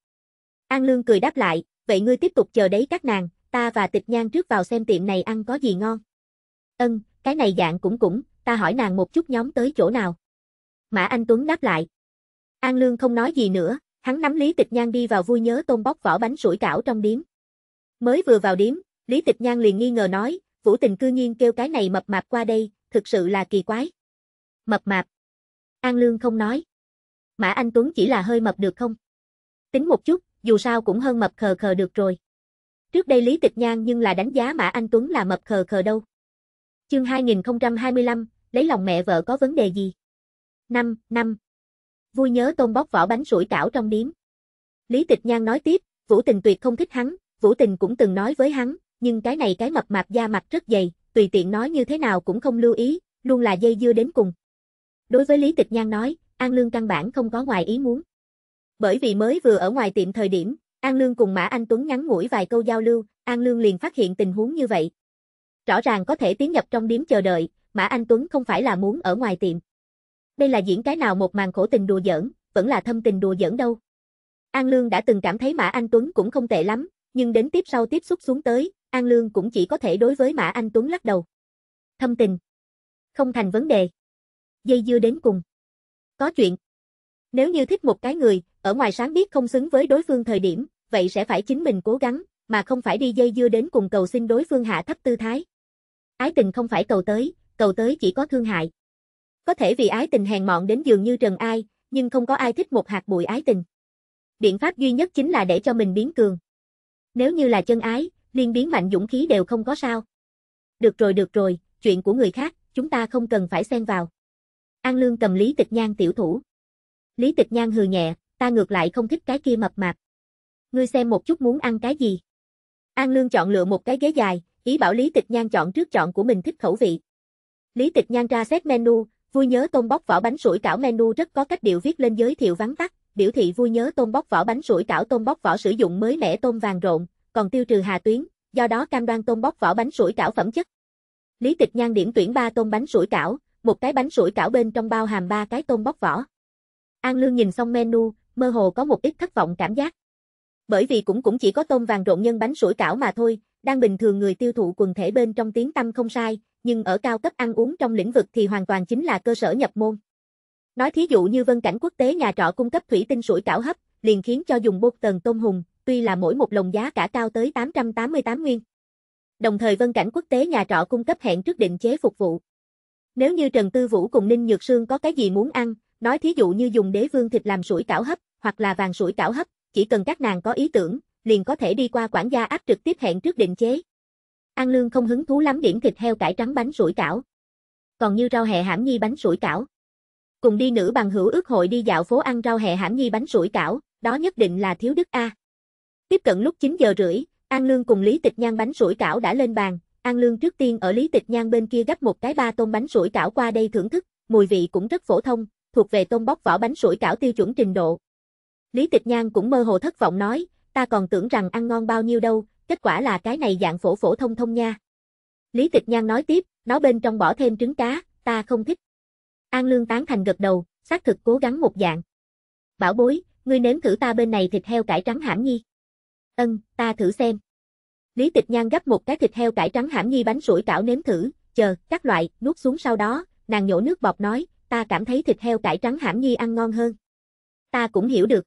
An Lương cười đáp lại, vậy ngươi tiếp tục chờ đấy các nàng, ta và tịch nhan trước vào xem tiệm này ăn có gì ngon. Ân, cái này dạng cũng cũng, ta hỏi nàng một chút nhóm tới chỗ nào. Mã Anh Tuấn đáp lại. An Lương không nói gì nữa, hắn nắm Lý Tịch Nhan đi vào vui nhớ tôm bóc vỏ bánh sủi cảo trong điếm. Mới vừa vào điếm, Lý Tịch Nhan liền nghi ngờ nói, Vũ Tình cư nhiên kêu cái này mập mạp qua đây, thực sự là kỳ quái. Mập mạp. An Lương không nói. Mã Anh Tuấn chỉ là hơi mập được không? Tính một chút, dù sao cũng hơn mập khờ khờ được rồi. Trước đây Lý Tịch Nhan nhưng là đánh giá Mã Anh Tuấn là mập khờ khờ đâu. Chương 2025, lấy lòng mẹ vợ có vấn đề gì? năm năm Vui nhớ tôm bóc vỏ bánh sủi cảo trong điếm. Lý Tịch Nhan nói tiếp, Vũ Tình tuyệt không thích hắn, Vũ Tình cũng từng nói với hắn, nhưng cái này cái mập mạp da mặt rất dày, tùy tiện nói như thế nào cũng không lưu ý, luôn là dây dưa đến cùng. Đối với Lý Tịch Nhan nói, An Lương căn bản không có ngoài ý muốn. Bởi vì mới vừa ở ngoài tiệm thời điểm, An Lương cùng Mã Anh Tuấn ngắn ngủi vài câu giao lưu, An Lương liền phát hiện tình huống như vậy. Rõ ràng có thể tiến nhập trong điếm chờ đợi, Mã Anh Tuấn không phải là muốn ở ngoài tiệm. Đây là diễn cái nào một màn khổ tình đùa giỡn, vẫn là thâm tình đùa giỡn đâu. An Lương đã từng cảm thấy Mã Anh Tuấn cũng không tệ lắm, nhưng đến tiếp sau tiếp xúc xuống tới, An Lương cũng chỉ có thể đối với Mã Anh Tuấn lắc đầu. Thâm tình. Không thành vấn đề. Dây dưa đến cùng. Có chuyện. Nếu như thích một cái người, ở ngoài sáng biết không xứng với đối phương thời điểm, vậy sẽ phải chính mình cố gắng, mà không phải đi dây dưa đến cùng cầu xin đối phương hạ thấp tư thái. Ái tình không phải cầu tới, cầu tới chỉ có thương hại. Có thể vì ái tình hèn mọn đến dường như trần ai, nhưng không có ai thích một hạt bụi ái tình. Biện pháp duy nhất chính là để cho mình biến cường. Nếu như là chân ái, liên biến mạnh dũng khí đều không có sao. Được rồi được rồi, chuyện của người khác, chúng ta không cần phải xen vào. An Lương cầm Lý Tịch Nhan tiểu thủ. Lý Tịch Nhan hừ nhẹ, ta ngược lại không thích cái kia mập mạp. Ngươi xem một chút muốn ăn cái gì. An Lương chọn lựa một cái ghế dài, ý bảo Lý Tịch Nhan chọn trước chọn của mình thích khẩu vị. Lý Tịch Nhan ra xét menu, vui nhớ tôm bóc vỏ bánh sủi cảo menu rất có cách điệu viết lên giới thiệu vắn tắt, biểu thị vui nhớ tôm bóc vỏ bánh sủi cảo tôm bóc vỏ sử dụng mới mẻ tôm vàng rộn, còn tiêu trừ hà tuyến, do đó cam đoan tôm bóc vỏ bánh sủi cảo phẩm chất. Lý Tịch Nhan điểm tuyển 3 tôm bánh sủi cảo, một cái bánh sủi cảo bên trong bao hàm ba cái tôm bóc vỏ. An Lương nhìn xong menu, mơ hồ có một ít thất vọng cảm giác. Bởi vì cũng cũng chỉ có tôm vàng rộn nhân bánh sủi cảo mà thôi, đang bình thường người tiêu thụ quần thể bên trong tiếng tâm không sai, nhưng ở cao cấp ăn uống trong lĩnh vực thì hoàn toàn chính là cơ sở nhập môn. Nói thí dụ như vân cảnh quốc tế nhà trọ cung cấp thủy tinh sủi cảo hấp, liền khiến cho dùng bột tần tôm hùm, tuy là mỗi một lồng giá cả cao tới 888 nguyên. Đồng thời vân cảnh quốc tế nhà trọ cung cấp hẹn trước định chế phục vụ. Nếu như Trần Tư Vũ cùng Ninh Nhược Sương có cái gì muốn ăn, nói thí dụ như dùng đế vương thịt làm sủi cảo hấp, hoặc là vàng sủi cảo hấp, chỉ cần các nàng có ý tưởng, liền có thể đi qua quản gia áp trực tiếp hẹn trước định chế. An Lương không hứng thú lắm điểm thịt heo cải trắng bánh sủi cảo. Còn như rau hẹ hãm nhi bánh sủi cảo. Cùng đi nữ bằng hữu ước hội đi dạo phố ăn rau hẹ hãm nhi bánh sủi cảo, đó nhất định là thiếu đức A. Tiếp cận lúc 9 giờ rưỡi, An Lương cùng Lý Tịch Nhan bánh sủi cảo đã lên bàn, An Lương trước tiên ở Lý Tịch Nhan bên kia gấp một cái ba tôm bánh sủi cảo qua đây thưởng thức, mùi vị cũng rất phổ thông, thuộc về tôm bóc vỏ bánh sủi cảo tiêu chuẩn trình độ, Lý Tịch Nhan cũng mơ hồ thất vọng nói, ta còn tưởng rằng ăn ngon bao nhiêu đâu, kết quả là cái này dạng phổ phổ thông thông nha. Lý Tịch Nhan nói tiếp, nó bên trong bỏ thêm trứng cá, ta không thích. An Lương tán thành gật đầu, xác thực cố gắng một dạng. Bảo bối, ngươi nếm thử ta bên này thịt heo cải trắng hãm nhi. Ân, ta thử xem. Lý Tịch Nhan gấp một cái thịt heo cải trắng hãm nhi bánh sủi cảo nếm thử, chờ, các loại, nuốt xuống sau đó, nàng nhổ nước bọt nói, ta cảm thấy thịt heo cải trắng hãm nhi ăn ngon hơn. Ta cũng hiểu được.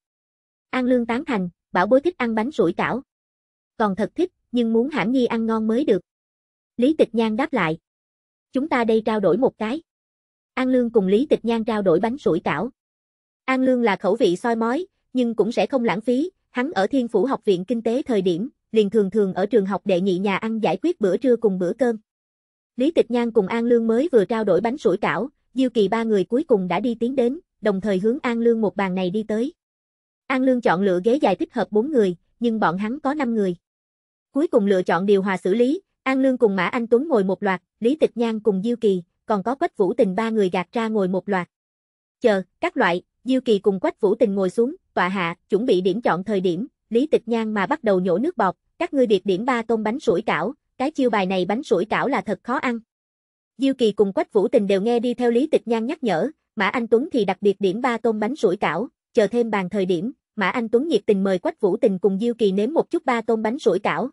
An Lương tán thành, bảo bối thích ăn bánh rủi cảo. Còn thật thích, nhưng muốn hãm nhi ăn ngon mới được. Lý Tịch Nhan đáp lại. Chúng ta đây trao đổi một cái. An Lương cùng Lý Tịch Nhan trao đổi bánh sủi cảo. An Lương là khẩu vị soi mói, nhưng cũng sẽ không lãng phí, hắn ở Thiên Phủ Học viện Kinh tế thời điểm, liền thường thường ở trường học đệ nhị nhà ăn giải quyết bữa trưa cùng bữa cơm. Lý Tịch Nhan cùng An Lương mới vừa trao đổi bánh sủi cảo, Diêu Kỳ ba người cuối cùng đã đi tiến đến, đồng thời hướng An Lương một bàn này đi tới. An Lương chọn lựa ghế dài thích hợp 4 người, nhưng bọn hắn có 5 người. Cuối cùng lựa chọn điều hòa xử lý, An Lương cùng Mã Anh Tuấn ngồi một loạt, Lý Tịch Nhan cùng Diêu Kỳ, còn có Quách Vũ Tình ba người gạt ra ngồi một loạt. Chờ, các loại, Diêu Kỳ cùng Quách Vũ Tình ngồi xuống, tọa hạ, chuẩn bị điểm chọn thời điểm, Lý Tịch Nhan mà bắt đầu nhổ nước bọt, các ngươi biệt điểm ba tôm bánh sủi cảo, cái chiêu bài này bánh sủi cảo là thật khó ăn. Diêu Kỳ cùng Quách Vũ Tình đều nghe đi theo Lý Tịch Nhan nhắc nhở, Mã Anh Tuấn thì đặc biệt điểm ba tôm bánh sủi cảo, chờ thêm bàn thời điểm, Mã Anh Tuấn nhiệt tình mời Quách Vũ Tình cùng Diêu Kỳ nếm một chút ba tôm bánh sủi cảo.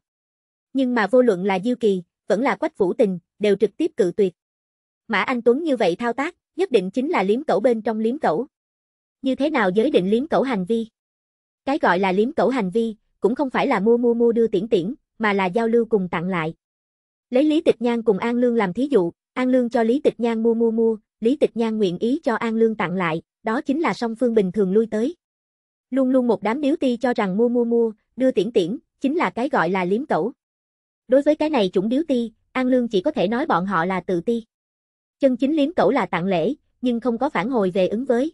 Nhưng mà vô luận là Diêu Kỳ, vẫn là Quách Vũ Tình, đều trực tiếp cự tuyệt. Mã Anh Tuấn như vậy thao tác, nhất định chính là liếm cẩu bên trong liếm cẩu. Như thế nào giới định liếm cẩu hành vi? Cái gọi là liếm cẩu hành vi, cũng không phải là mua mua mua đưa tiễn tiễn, mà là giao lưu cùng tặng lại. Lấy Lý Tịch Nhan cùng An Lương làm thí dụ, An Lương cho Lý Tịch Nhan mua mua mua, Lý Tịch Nhan nguyện ý cho An Lương tặng lại, đó chính là song phương bình thường lui tới. Luôn luôn một đám điếu ti cho rằng mua mua mua, đưa tiễn tiễn, chính là cái gọi là liếm cẩu. Đối với cái này chủng điếu ti, An Lương chỉ có thể nói bọn họ là tự ti. Chân chính liếm cẩu là tặng lễ, nhưng không có phản hồi về ứng với.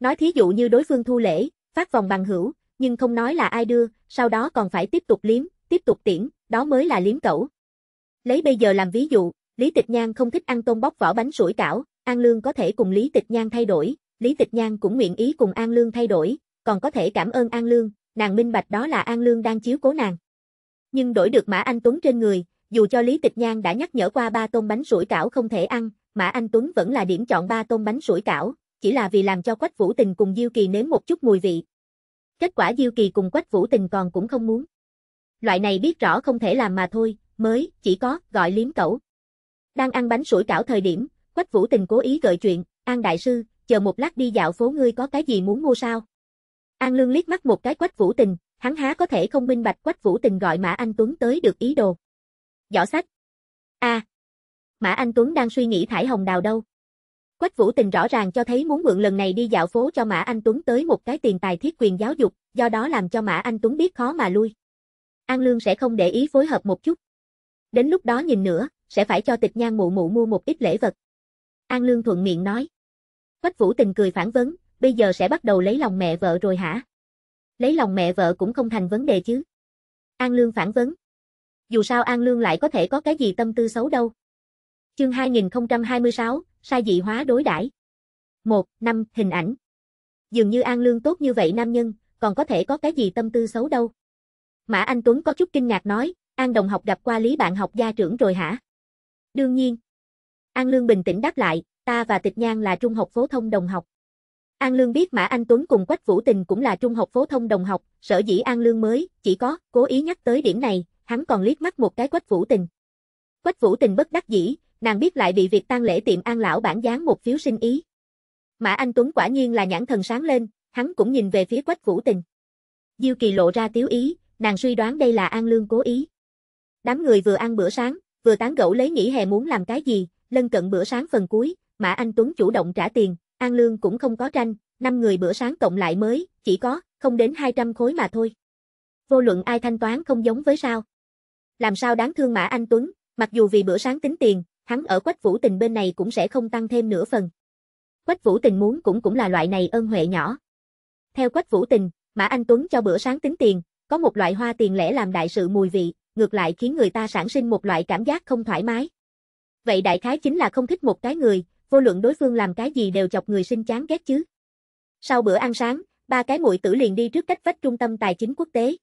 Nói thí dụ như đối phương thu lễ, phát vòng bằng hữu, nhưng không nói là ai đưa, sau đó còn phải tiếp tục liếm, tiếp tục tiễn, đó mới là liếm cẩu. Lấy bây giờ làm ví dụ, Lý Tịch Nhan không thích ăn tôm bóc vỏ bánh sủi cảo, An Lương có thể cùng Lý Tịch Nhan thay đổi, Lý Tịch Nhan cũng nguyện ý cùng An Lương thay đổi, còn có thể cảm ơn An Lương, nàng minh bạch đó là An Lương đang chiếu cố nàng. Nhưng đổi được Mã Anh Tuấn trên người, dù cho Lý Tịch Nhan đã nhắc nhở qua ba tôm bánh sủi cảo không thể ăn, Mã Anh Tuấn vẫn là điểm chọn ba tôm bánh sủi cảo, chỉ là vì làm cho Quách Vũ Tình cùng Diêu Kỳ nếm một chút mùi vị. Kết quả Diêu Kỳ cùng Quách Vũ Tình còn cũng không muốn. Loại này biết rõ không thể làm mà thôi, mới chỉ có gọi liếm cẩu. Đang ăn bánh sủi cảo thời điểm, Quách Vũ Tình cố ý gợi chuyện, An Đại Sư, chờ một lát đi dạo phố ngươi có cái gì muốn mua sao? An Lương liếc mắt một cái Quách Vũ Tình, hắn há có thể không minh bạch Quách Vũ Tình gọi Mã Anh Tuấn tới được ý đồ. Giỏ sách. a à, Mã Anh Tuấn đang suy nghĩ thải hồng đào đâu. Quách Vũ Tình rõ ràng cho thấy muốn mượn lần này đi dạo phố cho Mã Anh Tuấn tới một cái tiền tài thiết quyền giáo dục, do đó làm cho Mã Anh Tuấn biết khó mà lui. An Lương sẽ không để ý phối hợp một chút. Đến lúc đó nhìn nữa, sẽ phải cho tịch nhan mụ mụ mua một ít lễ vật. An Lương thuận miệng nói. Quách Vũ Tình cười phản vấn, bây giờ sẽ bắt đầu lấy lòng mẹ vợ rồi hả? Lấy lòng mẹ vợ cũng không thành vấn đề chứ. An Lương phản vấn. Dù sao An Lương lại có thể có cái gì tâm tư xấu đâu. Chương 2026, sai dị hóa đối đãi. Một Năm, hình ảnh. Dường như An Lương tốt như vậy nam nhân, còn có thể có cái gì tâm tư xấu đâu. Mã Anh Tuấn có chút kinh ngạc nói, An Đồng học gặp qua Lý bạn học gia trưởng rồi hả? Đương nhiên. An Lương bình tĩnh đáp lại, ta và Tịch Nhan là trung học phổ thông đồng học. An Lương biết Mã Anh Tuấn cùng Quách Vũ Tình cũng là trung học phổ thông đồng học, sở dĩ An Lương mới, chỉ có, cố ý nhắc tới điểm này, hắn còn liếc mắt một cái Quách Vũ Tình. Quách Vũ Tình bất đắc dĩ, nàng biết lại bị việc tang lễ tiệm An lão bản dán một phiếu sinh ý. Mã Anh Tuấn quả nhiên là nhãn thần sáng lên, hắn cũng nhìn về phía Quách Vũ Tình. Diêu Kỳ lộ ra tiếu ý, nàng suy đoán đây là An Lương cố ý. Đám người vừa ăn bữa sáng, vừa tán gẫu lấy nghỉ hè muốn làm cái gì, lân cận bữa sáng phần cuối, Mã Anh Tuấn chủ động trả tiền, An Lương cũng không có tranh, năm người bữa sáng cộng lại mới, chỉ có, không đến 200 khối mà thôi. Vô luận ai thanh toán không giống với sao. Làm sao đáng thương Mã Anh Tuấn, mặc dù vì bữa sáng tính tiền, hắn ở Quách Vũ Tình bên này cũng sẽ không tăng thêm nửa phần. Quách Vũ Tình muốn cũng cũng là loại này ơn huệ nhỏ. Theo Quách Vũ Tình, Mã Anh Tuấn cho bữa sáng tính tiền, có một loại hoa tiền lẻ làm đại sự mùi vị, ngược lại khiến người ta sản sinh một loại cảm giác không thoải mái vậy đại khái chính là không thích một cái người, vô luận đối phương làm cái gì đều chọc người sinh chán ghét chứ. Sau bữa ăn sáng, ba cái muội tử liền đi trước cách vách trung tâm tài chính quốc tế.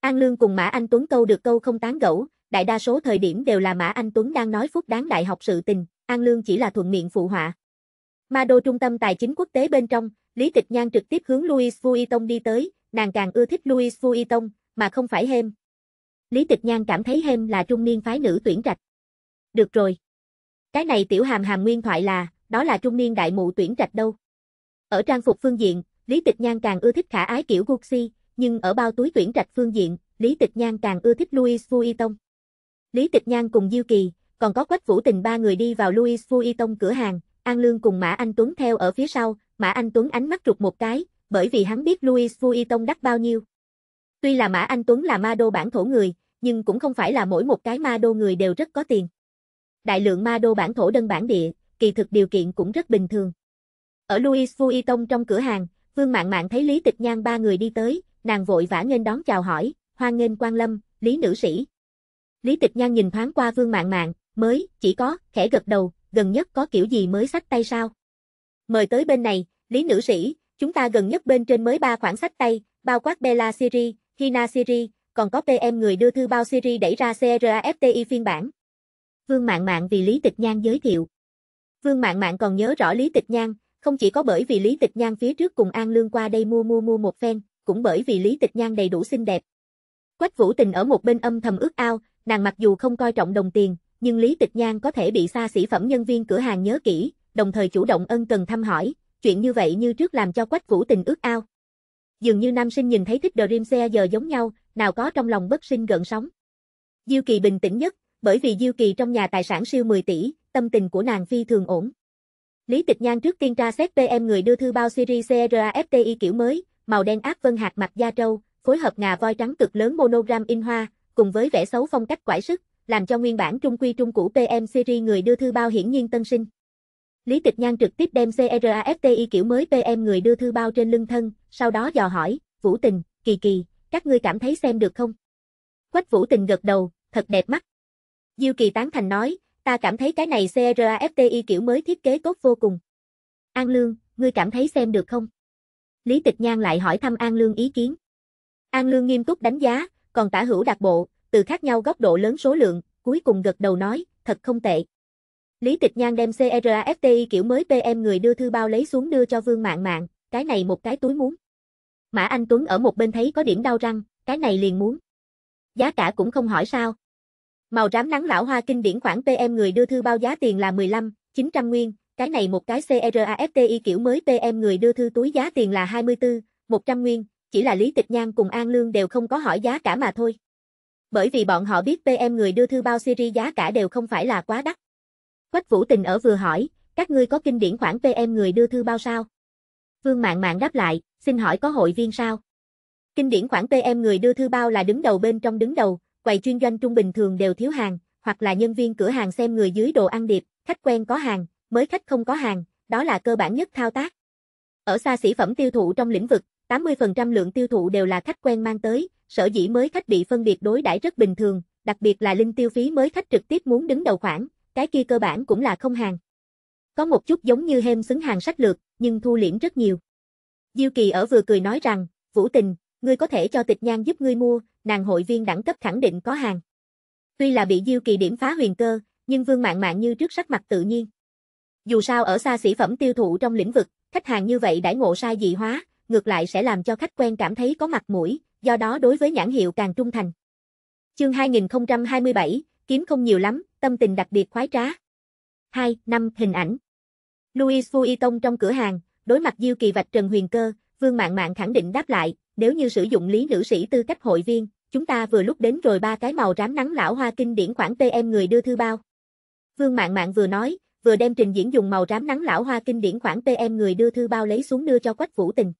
An Lương cùng Mã Anh Tuấn câu được câu không tán gẫu, đại đa số thời điểm đều là Mã Anh Tuấn đang nói phút đáng đại học sự tình, An Lương chỉ là thuận miệng phụ họa. Ma đô trung tâm tài chính quốc tế bên trong, Lý Tịch Nhan trực tiếp hướng Louis Vuitton đi tới, nàng càng ưa thích Louis Vuitton, mà không phải Hem. Lý Tịch Nhan cảm thấy Hem là trung niên phái nữ tuyển trạch. Được rồi. Cái này tiểu hàm hàm nguyên thoại là, đó là trung niên đại mụ tuyển trạch đâu. Ở trang phục phương diện, Lý Tịch Nhan càng ưa thích khả ái kiểu Gucci, nhưng ở bao túi tuyển trạch phương diện, Lý Tịch Nhan càng ưa thích Louis Vuitton. Lý Tịch Nhan cùng Diêu Kỳ, còn có Quách Vũ Tình ba người đi vào Louis Vuitton cửa hàng, An Lương cùng Mã Anh Tuấn theo ở phía sau, Mã Anh Tuấn ánh mắt trục một cái, bởi vì hắn biết Louis Vuitton đắt bao nhiêu. Tuy là Mã Anh Tuấn là ma đô bản thổ người, nhưng cũng không phải là mỗi một cái ma đô người đều rất có tiền đại lượng ma đô bản thổ đơn bản địa, kỳ thực điều kiện cũng rất bình thường. Ở Louis Vuitton trong cửa hàng, Vương Mạn Mạn thấy Lý Tịch Nhan ba người đi tới, nàng vội vã nghênh đón chào hỏi, hoan nghênh Quang lâm, Lý nữ sĩ. Lý Tịch Nhan nhìn thoáng qua Vương Mạn Mạn, mới, chỉ có, khẽ gật đầu, gần nhất có kiểu gì mới sách tay sao? Mời tới bên này, Lý nữ sĩ, chúng ta gần nhất bên trên mới ba khoảng sách tay, bao quát Bella Siri, Hina Siri, còn có PM người đưa thư bao Siri đẩy ra CRAFTI phiên bản. Vương Mạn Mạn vì Lý Tịch Nhan giới thiệu. Vương Mạn Mạn còn nhớ rõ Lý Tịch Nhan, không chỉ có bởi vì Lý Tịch Nhan phía trước cùng An Lương qua đây mua mua mua một phen, cũng bởi vì Lý Tịch Nhan đầy đủ xinh đẹp. Quách Vũ Tình ở một bên âm thầm ước ao, nàng mặc dù không coi trọng đồng tiền, nhưng Lý Tịch Nhan có thể bị xa xỉ phẩm nhân viên cửa hàng nhớ kỹ, đồng thời chủ động ân cần thăm hỏi, chuyện như vậy như trước làm cho Quách Vũ Tình ước ao. Dường như nam sinh nhìn thấy thích Dream xe giờ giống nhau, nào có trong lòng bất sinh gần sóng. Diêu Kỳ bình tĩnh nhất, bởi vì Diêu Kỳ trong nhà tài sản siêu 10 tỷ, tâm tình của nàng phi thường ổn. Lý Tịch Nhan trước tiên tra xét PM người đưa thư bao series CRAFTI kiểu mới, màu đen ác vân hạt mặt da trâu, phối hợp ngà voi trắng cực lớn monogram in hoa, cùng với vẻ xấu phong cách quải sức, làm cho nguyên bản trung quy trung cũ PM series người đưa thư bao hiển nhiên tân sinh. Lý Tịch Nhan trực tiếp đem CRAFTI kiểu mới PM người đưa thư bao trên lưng thân, sau đó dò hỏi, Vũ Tình, Kỳ Kỳ, các ngươi cảm thấy xem được không? Quách Vũ Tình gật đầu, thật đẹp mắt. Diêu Kỳ tán thành nói, ta cảm thấy cái này CRAFTI kiểu mới thiết kế tốt vô cùng. An Lương, ngươi cảm thấy xem được không? Lý Tịch Nhan lại hỏi thăm An Lương ý kiến. An Lương nghiêm túc đánh giá, còn tả hữu đặc bộ, từ khác nhau góc độ lớn số lượng, cuối cùng gật đầu nói, thật không tệ. Lý Tịch Nhan đem CRAFTI kiểu mới PM người đưa thư bao lấy xuống đưa cho Vương Mạn Mạn, cái này một cái túi muốn. Mã Anh Tuấn ở một bên thấy có điểm đau răng, cái này liền muốn. Giá cả cũng không hỏi sao, Màu rám nắng lão hoa kinh điển khoảng PM người đưa thư bao giá tiền là 15, 900 nguyên, cái này một cái CRAFTI kiểu mới PM người đưa thư túi giá tiền là 24, 100 nguyên, chỉ là Lý Tịch Nhan cùng An Lương đều không có hỏi giá cả mà thôi. Bởi vì bọn họ biết PM người đưa thư bao series giá cả đều không phải là quá đắt. Quách Vũ Tình ở vừa hỏi, các ngươi có kinh điển khoảng PM người đưa thư bao sao? Vương Mạn Mạn đáp lại, xin hỏi có hội viên sao? Kinh điển khoảng PM người đưa thư bao là đứng đầu bên trong đứng đầu, quầy chuyên doanh trung bình thường đều thiếu hàng, hoặc là nhân viên cửa hàng xem người dưới đồ ăn điệp, khách quen có hàng, mới khách không có hàng, đó là cơ bản nhất thao tác. Ở xa xỉ phẩm tiêu thụ trong lĩnh vực, 80% lượng tiêu thụ đều là khách quen mang tới, sở dĩ mới khách bị phân biệt đối đãi rất bình thường, đặc biệt là linh tiêu phí mới khách trực tiếp muốn đứng đầu khoản, cái kia cơ bản cũng là không hàng. Có một chút giống như hem xứng hàng sách lược, nhưng thu liễm rất nhiều. Diêu Kỳ ở vừa cười nói rằng, Vũ Tình, ngươi có thể cho tịch nhan giúp ngươi mua, nàng hội viên đẳng cấp khẳng định có hàng. Tuy là bị Diêu Kỳ điểm phá huyền cơ, nhưng Vương Mạn Mạn như trước sắc mặt tự nhiên. Dù sao ở xa xỉ phẩm tiêu thụ trong lĩnh vực, khách hàng như vậy đãi ngộ sai dị hóa, ngược lại sẽ làm cho khách quen cảm thấy có mặt mũi, do đó đối với nhãn hiệu càng trung thành. Chương 2027, kiếm không nhiều lắm, tâm tình đặc biệt khoái trá. 2. Năm hình ảnh. Louis Vuitton trong cửa hàng, đối mặt Diêu Kỳ vạch Trần Huyền Cơ, Vương Mạn Mạn khẳng định đáp lại, nếu như sử dụng lý nữ sĩ tư cách hội viên, chúng ta vừa lúc đến rồi ba cái màu rám nắng lão hoa kinh điển khoảng PM người đưa thư bao. Vương Mạn Mạn vừa nói, vừa đem trình diễn dùng màu rám nắng lão hoa kinh điển khoảng PM người đưa thư bao lấy xuống đưa cho Quách Vũ Tình.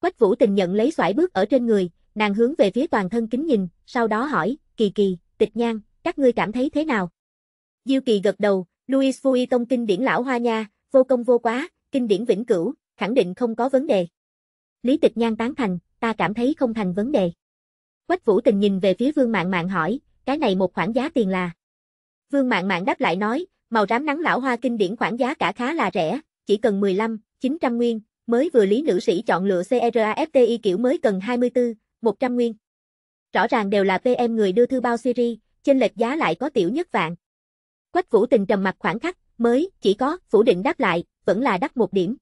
Quách Vũ Tình nhận lấy xoải bước ở trên người, nàng hướng về phía toàn thân kính nhìn, sau đó hỏi, kỳ kỳ, tịch nhan, các ngươi cảm thấy thế nào? Diêu kỳ gật đầu, Louis Vuitton kinh điển lão hoa nha, vô công vô quá, kinh điển vĩnh cửu, khẳng định không có vấn đề. Lý Tịch Nhan tán thành, ta cảm thấy không thành vấn đề. Quách Vũ Tình nhìn về phía Vương Mạn Mạn hỏi, cái này một khoản giá tiền là? Vương Mạn Mạn đáp lại nói, màu rám nắng lão hoa kinh điển khoản giá cả khá là rẻ, chỉ cần 15, 900 nguyên, mới vừa lý nữ sĩ chọn lựa CRAFTI kiểu mới cần 24, 100 nguyên. Rõ ràng đều là PM người đưa thư bao series, trên lệch giá lại có tiểu nhất vạn. Quách Vũ Tình trầm mặt khoảng khắc, mới, chỉ có, phủ định đáp lại, vẫn là đắt một điểm.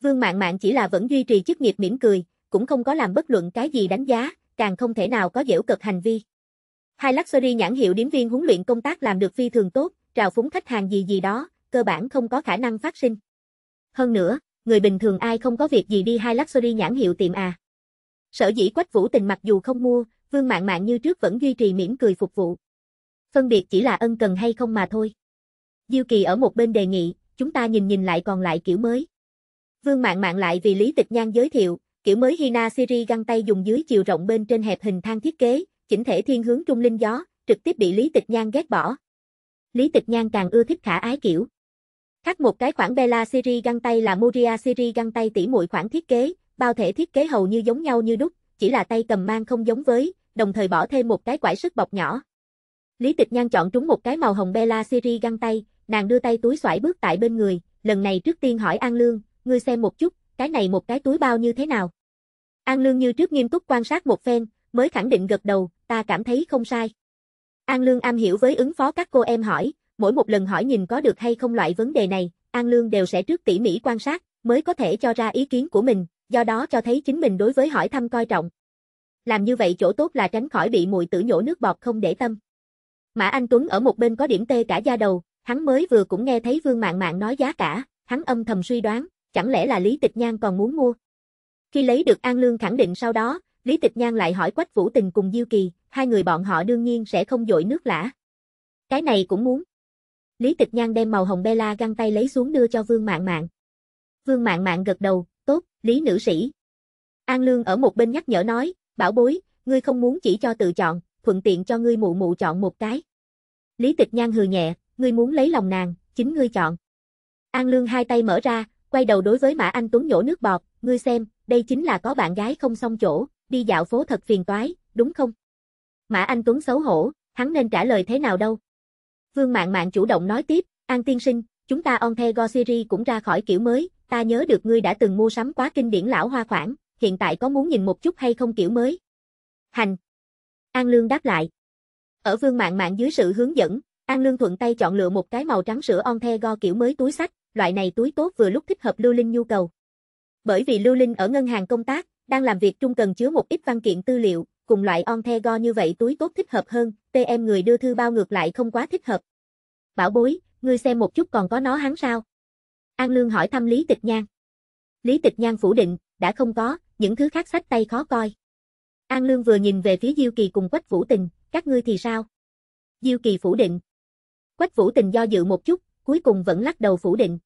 Vương Mạn Mạn chỉ là vẫn duy trì chức nghiệp mỉm cười, cũng không có làm bất luận cái gì đánh giá, càng không thể nào có dễu cực hành vi. Hai luxury nhãn hiệu điểm viên huấn luyện công tác làm được phi thường tốt, trào phúng khách hàng gì gì đó, cơ bản không có khả năng phát sinh. Hơn nữa, người bình thường ai không có việc gì đi hai luxury nhãn hiệu tiệm à. Sở dĩ Quách Vũ Tình mặc dù không mua, Vương Mạn Mạn như trước vẫn duy trì mỉm cười phục vụ. Phân biệt chỉ là ân cần hay không mà thôi. Diêu Kỳ ở một bên đề nghị, chúng ta nhìn nhìn lại còn lại kiểu mới. Vương Mạn Mạn lại vì Lý Tịch Nhan giới thiệu, kiểu mới Hina Siri găng tay dùng dưới chiều rộng bên trên hẹp hình thang thiết kế, chỉnh thể thiên hướng trung linh gió, trực tiếp bị Lý Tịch Nhan ghét bỏ. Lý Tịch Nhan càng ưa thích khả ái kiểu. Khác một cái khoảng Bella Siri găng tay là Moria Siri găng tay tỉ muội khoảng thiết kế, bao thể thiết kế hầu như giống nhau như đúc, chỉ là tay cầm mang không giống với, đồng thời bỏ thêm một cái quải sức bọc nhỏ. Lý Tịch Nhan chọn trúng một cái màu hồng Bella Siri găng tay, nàng đưa tay túi xoải bước tại bên người, lần này trước tiên hỏi An Lương, ngươi xem một chút, cái này một cái túi bao như thế nào. An Lương như trước nghiêm túc quan sát một phen, mới khẳng định gật đầu, ta cảm thấy không sai. An Lương am hiểu với ứng phó các cô em hỏi, mỗi một lần hỏi nhìn có được hay không loại vấn đề này, An Lương đều sẽ trước tỉ mỉ quan sát, mới có thể cho ra ý kiến của mình, do đó cho thấy chính mình đối với hỏi thăm coi trọng. Làm như vậy chỗ tốt là tránh khỏi bị mùi tử nhổ nước bọt không để tâm. Mã Anh Tuấn ở một bên có điểm tê cả da đầu, hắn mới vừa cũng nghe thấy Vương Mạn Mạn nói giá cả, hắn âm thầm suy đoán, chẳng lẽ là Lý Tịch Nhan còn muốn mua? Khi lấy được An Lương khẳng định sau đó, Lý Tịch Nhan lại hỏi Quách Vũ Tình cùng Diêu Kỳ, hai người bọn họ đương nhiên sẽ không dội nước lã. Cái này cũng muốn. Lý Tịch Nhan đem màu hồng Bella găng tay lấy xuống đưa cho Vương Mạn Mạn. Vương Mạn Mạn gật đầu, tốt, Lý nữ sĩ. An Lương ở một bên nhắc nhở nói, bảo bối, ngươi không muốn chỉ cho tự chọn, thuận tiện cho ngươi mụ mụ chọn một cái. Lý Tịch Nhan hừ nhẹ, ngươi muốn lấy lòng nàng, chính ngươi chọn. An Lương hai tay mở ra, quay đầu đối với Mã Anh Tuấn nhổ nước bọt, ngươi xem, đây chính là có bạn gái không xong chỗ, đi dạo phố thật phiền toái, đúng không? Mã Anh Tuấn xấu hổ, hắn nên trả lời thế nào đâu? Vương Mạn Mạn chủ động nói tiếp, An Tiên Sinh, chúng ta On The Go Series cũng ra khỏi kiểu mới, ta nhớ được ngươi đã từng mua sắm quá kinh điển lão hoa khoản, hiện tại có muốn nhìn một chút hay không kiểu mới? Hành! An Lương đáp lại. Ở Vương Mạn Mạn dưới sự hướng dẫn, An Lương thuận tay chọn lựa một cái màu trắng sữa On The Go kiểu mới túi sách, loại này túi tốt vừa lúc thích hợp Lưu Linh nhu cầu. Bởi vì Lưu Linh ở ngân hàng công tác, đang làm việc trung cần chứa một ít văn kiện tư liệu, cùng loại on the go như vậy túi tốt thích hợp hơn, Tm người đưa thư bao ngược lại không quá thích hợp. Bảo bối, ngươi xem một chút còn có nó hắn sao? An Lương hỏi thăm Lý Tịch Nhan. Lý Tịch Nhan phủ định, đã không có, những thứ khác sách tay khó coi. An Lương vừa nhìn về phía Diêu Kỳ cùng Quách Vũ Tình, các ngươi thì sao? Diêu Kỳ phủ định. Quách Vũ Tình do dự một chút, cuối cùng vẫn lắc đầu phủ định.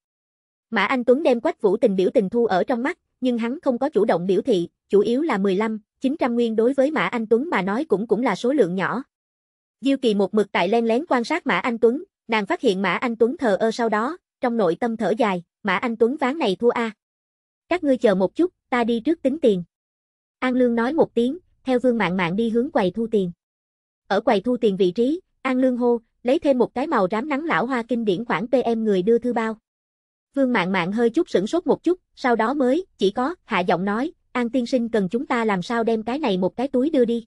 Mã Anh Tuấn đem Quách Vũ Tình biểu tình thu ở trong mắt, nhưng hắn không có chủ động biểu thị, chủ yếu là 15, 900 nguyên đối với Mã Anh Tuấn mà nói cũng cũng là số lượng nhỏ. Diêu Kỳ một mực tại len lén quan sát Mã Anh Tuấn, nàng phát hiện Mã Anh Tuấn thờ ơ sau đó, trong nội tâm thở dài, Mã Anh Tuấn ván này thua a. Các ngươi chờ một chút, ta đi trước tính tiền. An Lương nói một tiếng, theo Vương Mạn Mạn đi hướng quầy thu tiền. Ở quầy thu tiền vị trí, An Lương hô, lấy thêm một cái màu rám nắng lão hoa kinh điển khoảng PM người đưa thư bao. Vương Mạn Mạn hơi chút sửng sốt một chút, sau đó mới, chỉ có, hạ giọng nói, An tiên sinh cần chúng ta làm sao đem cái này một cái túi đưa đi.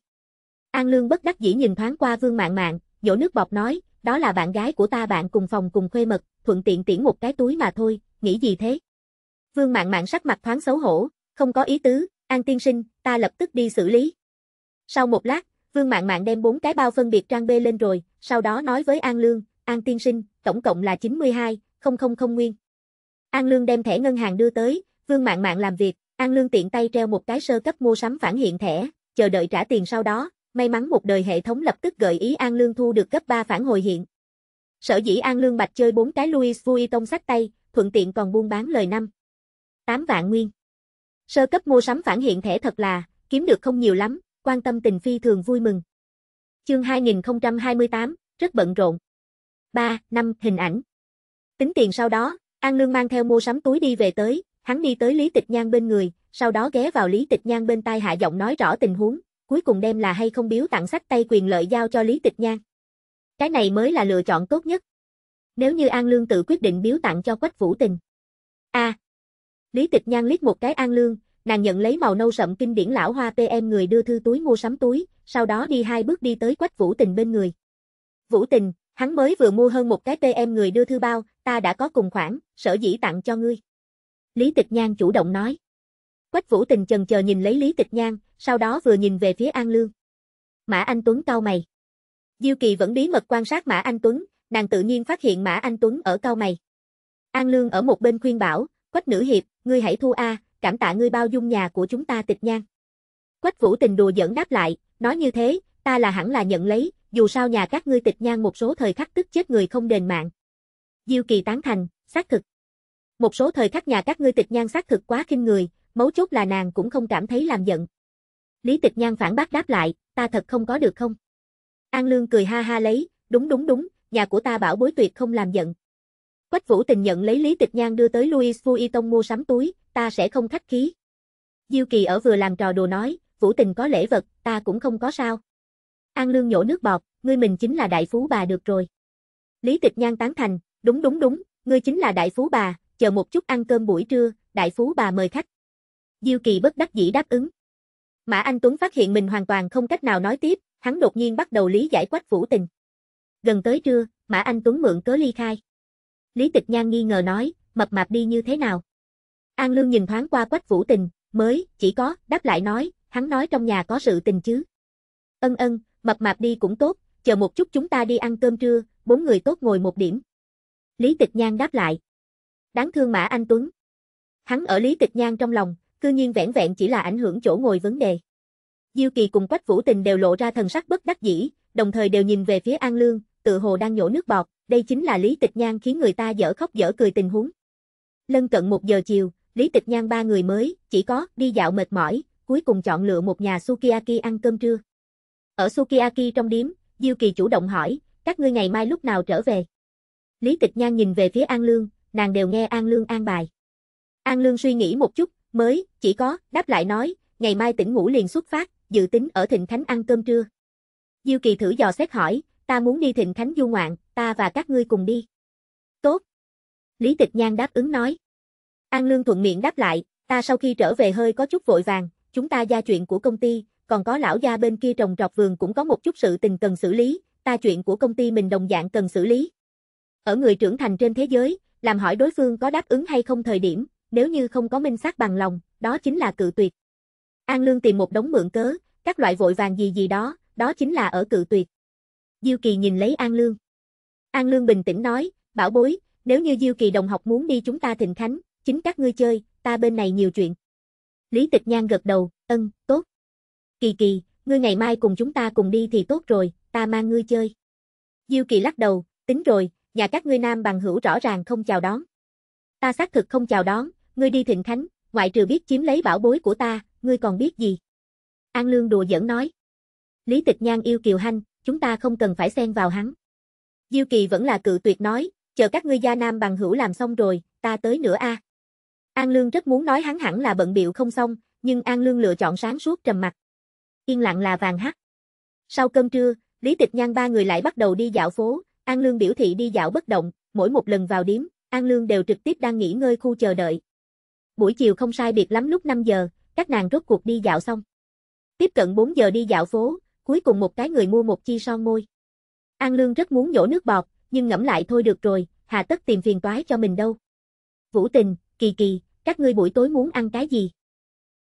An Lương bất đắc dĩ nhìn thoáng qua Vương Mạn Mạn, nhổ nước bọt nói, đó là bạn gái của ta bạn cùng phòng cùng khuê mật, thuận tiện tiễn một cái túi mà thôi, nghĩ gì thế. Vương Mạn Mạn sắc mặt thoáng xấu hổ, không có ý tứ, An tiên sinh, ta lập tức đi xử lý. Sau một lát, Vương Mạn Mạn đem bốn cái bao phân biệt trang bê lên rồi, sau đó nói với An Lương, An tiên sinh, tổng cộng là 92, 000 nguyên. An Lương đem thẻ ngân hàng đưa tới, Vương Mạn Mạn làm việc, An Lương tiện tay treo một cái sơ cấp mua sắm phản hiện thẻ, chờ đợi trả tiền sau đó, may mắn một đời hệ thống lập tức gợi ý An Lương thu được cấp 3 phản hồi hiện. Sở dĩ An Lương Bạch chơi bốn cái Louis Vuitton sách tay, thuận tiện còn buôn bán lời năm 8 vạn nguyên. Sơ cấp mua sắm phản hiện thẻ thật là, kiếm được không nhiều lắm, quan tâm tình phi thường vui mừng. Chương 2028, rất bận rộn. 3. Năm, hình ảnh. Tính tiền sau đó, An Lương mang theo mua sắm túi đi về tới, hắn đi tới Lý Tịch Nhan bên người, sau đó ghé vào Lý Tịch Nhan bên tai hạ giọng nói rõ tình huống, cuối cùng đem là hay không biếu tặng sách tay quyền lợi giao cho Lý Tịch Nhan. Cái này mới là lựa chọn tốt nhất. Nếu như An Lương tự quyết định biếu tặng cho Quách Vũ Tình. A. À, Lý Tịch Nhan liếc một cái An Lương, nàng nhận lấy màu nâu sậm kinh điển lão hoa PM người đưa thư túi mua sắm túi, sau đó đi hai bước đi tới Quách Vũ Tình bên người. Vũ Tình, hắn mới vừa mua hơn một cái PM người đưa thư bao, ta đã có cùng khoản, sở dĩ tặng cho ngươi. Lý Tịch Nhan chủ động nói. Quách Vũ Tình chần chờ nhìn lấy Lý Tịch Nhan, sau đó vừa nhìn về phía An Lương. Mã Anh Tuấn cao mày. Diêu Kỳ vẫn bí mật quan sát Mã Anh Tuấn, nàng tự nhiên phát hiện Mã Anh Tuấn ở cao mày. An Lương ở một bên khuyên bảo, Quách nữ hiệp, ngươi hãy thu a, cảm tạ ngươi bao dung nhà của chúng ta Tịch Nhan. Quách Vũ Tình đùa giỡn đáp lại, Nói như thế, ta là hẳn là nhận lấy, dù sao nhà các ngươi tịch nhan một số thời khắc tức chết người không đền mạng. Diêu Kỳ tán thành, xác thực. Một số thời khắc nhà các ngươi tịch nhan xác thực quá khinh người, mấu chốt là nàng cũng không cảm thấy làm giận. Lý tịch nhan phản bác đáp lại, ta thật không có được không? An Lương cười ha ha lấy, đúng đúng đúng, nhà của ta bảo bối tuyệt không làm giận. Quách Vũ tình nhận lấy Lý Tịch Nhan đưa tới Louis Vuitton mua sắm túi, ta sẽ không khách khí. Diêu Kỳ ở vừa làm trò đùa nói, Vũ Tình có lễ vật, ta cũng không có sao. An Lương nhổ nước bọt, ngươi mình chính là đại phú bà được rồi. Lý Tịch Nhan tán thành, đúng đúng đúng, ngươi chính là đại phú bà, chờ một chút ăn cơm buổi trưa, đại phú bà mời khách. Diêu Kỳ bất đắc dĩ đáp ứng. Mã Anh Tuấn phát hiện mình hoàn toàn không cách nào nói tiếp, hắn đột nhiên bắt đầu lý giải quách Vũ Tình. Gần tới trưa, Mã Anh Tuấn mượn cớ ly khai. Lý Tịch Nhan nghi ngờ nói, mập mạp đi như thế nào? An Lương nhìn thoáng qua quách Vũ Tình, mới, chỉ có, đáp lại nói, hắn nói trong nhà có sự tình chứ. Ân ân, mập mạp đi cũng tốt, chờ một chút chúng ta đi ăn cơm trưa, bốn người tốt ngồi một điểm. Lý Tịch Nhan đáp lại. Đáng thương Mã Anh Tuấn. Hắn ở Lý Tịch Nhan trong lòng, cư nhiên vẻn vẹn chỉ là ảnh hưởng chỗ ngồi vấn đề. Diêu Kỳ cùng Quách Vũ Tình đều lộ ra thần sắc bất đắc dĩ, đồng thời đều nhìn về phía An Lương, tự hồ đang nhổ nước bọt, đây chính là Lý Tịch Nhan khiến người ta dở khóc dở cười tình huống. Lân cận một giờ chiều, Lý Tịch Nhan ba người mới, chỉ có đi dạo mệt mỏi, cuối cùng chọn lựa một nhà Sukiyaki ăn cơm trưa. Ở Sukiyaki trong điếm, Diêu Kỳ chủ động hỏi, các ngươi ngày mai lúc nào trở về? Lý Tịch Nhan nhìn về phía An Lương, nàng đều nghe An Lương an bài. An Lương suy nghĩ một chút, mới, chỉ có, đáp lại nói, ngày mai tỉnh ngủ liền xuất phát, dự tính ở Thịnh Khánh ăn cơm trưa. Diêu Kỳ thử dò xét hỏi, ta muốn đi Thịnh Khánh du ngoạn, ta và các ngươi cùng đi. Tốt. Lý Tịch Nhan đáp ứng nói. An Lương thuận miệng đáp lại, ta sau khi trở về hơi có chút vội vàng, chúng ta gia chuyện của công ty, còn có lão gia bên kia trồng trọt vườn cũng có một chút sự tình cần xử lý, ta chuyện của công ty mình đồng dạng cần xử lý. Ở người trưởng thành trên thế giới, làm hỏi đối phương có đáp ứng hay không thời điểm, nếu như không có minh xác bằng lòng, đó chính là cự tuyệt. An Lương tìm một đống mượn cớ, các loại vội vàng gì gì đó, đó chính là ở cự tuyệt. Diêu Kỳ nhìn lấy An Lương. An Lương bình tĩnh nói, bảo bối, nếu như Diêu Kỳ đồng học muốn đi chúng ta thịnh khánh, chính các ngươi chơi, ta bên này nhiều chuyện. Lý Tịch Nhan gật đầu, ân, tốt. Kỳ kỳ, ngươi ngày mai cùng chúng ta cùng đi thì tốt rồi, ta mang ngươi chơi. Diêu Kỳ lắc đầu, tính rồi, nhà các ngươi nam bằng hữu rõ ràng không chào đón. Ta xác thực không chào đón, ngươi đi thịnh khánh, ngoại trừ biết chiếm lấy bảo bối của ta, ngươi còn biết gì? An Lương đùa giỡn nói. Lý Tịch Nhan yêu Kiều Hanh, chúng ta không cần phải xen vào hắn. Diêu Kỳ vẫn là cự tuyệt nói, chờ các ngươi gia nam bằng hữu làm xong rồi, ta tới nữa a. À. An Lương rất muốn nói hắn hẳn là bận biệu không xong, nhưng An Lương lựa chọn sáng suốt trầm mặt. Yên lặng là vàng hắt. Sau cơm trưa, Lý Tịch Nhan ba người lại bắt đầu đi dạo phố, An Lương biểu thị đi dạo bất động, mỗi một lần vào điếm, An Lương đều trực tiếp đang nghỉ ngơi khu chờ đợi. Buổi chiều không sai biệt lắm lúc 5 giờ, các nàng rốt cuộc đi dạo xong. Tiếp cận 4 giờ đi dạo phố, cuối cùng một cái người mua một chi son môi. An Lương rất muốn nhổ nước bọt, nhưng ngẫm lại thôi được rồi, hà tất tìm phiền toái cho mình đâu. Vũ Tình, Kỳ Kỳ, các ngươi buổi tối muốn ăn cái gì?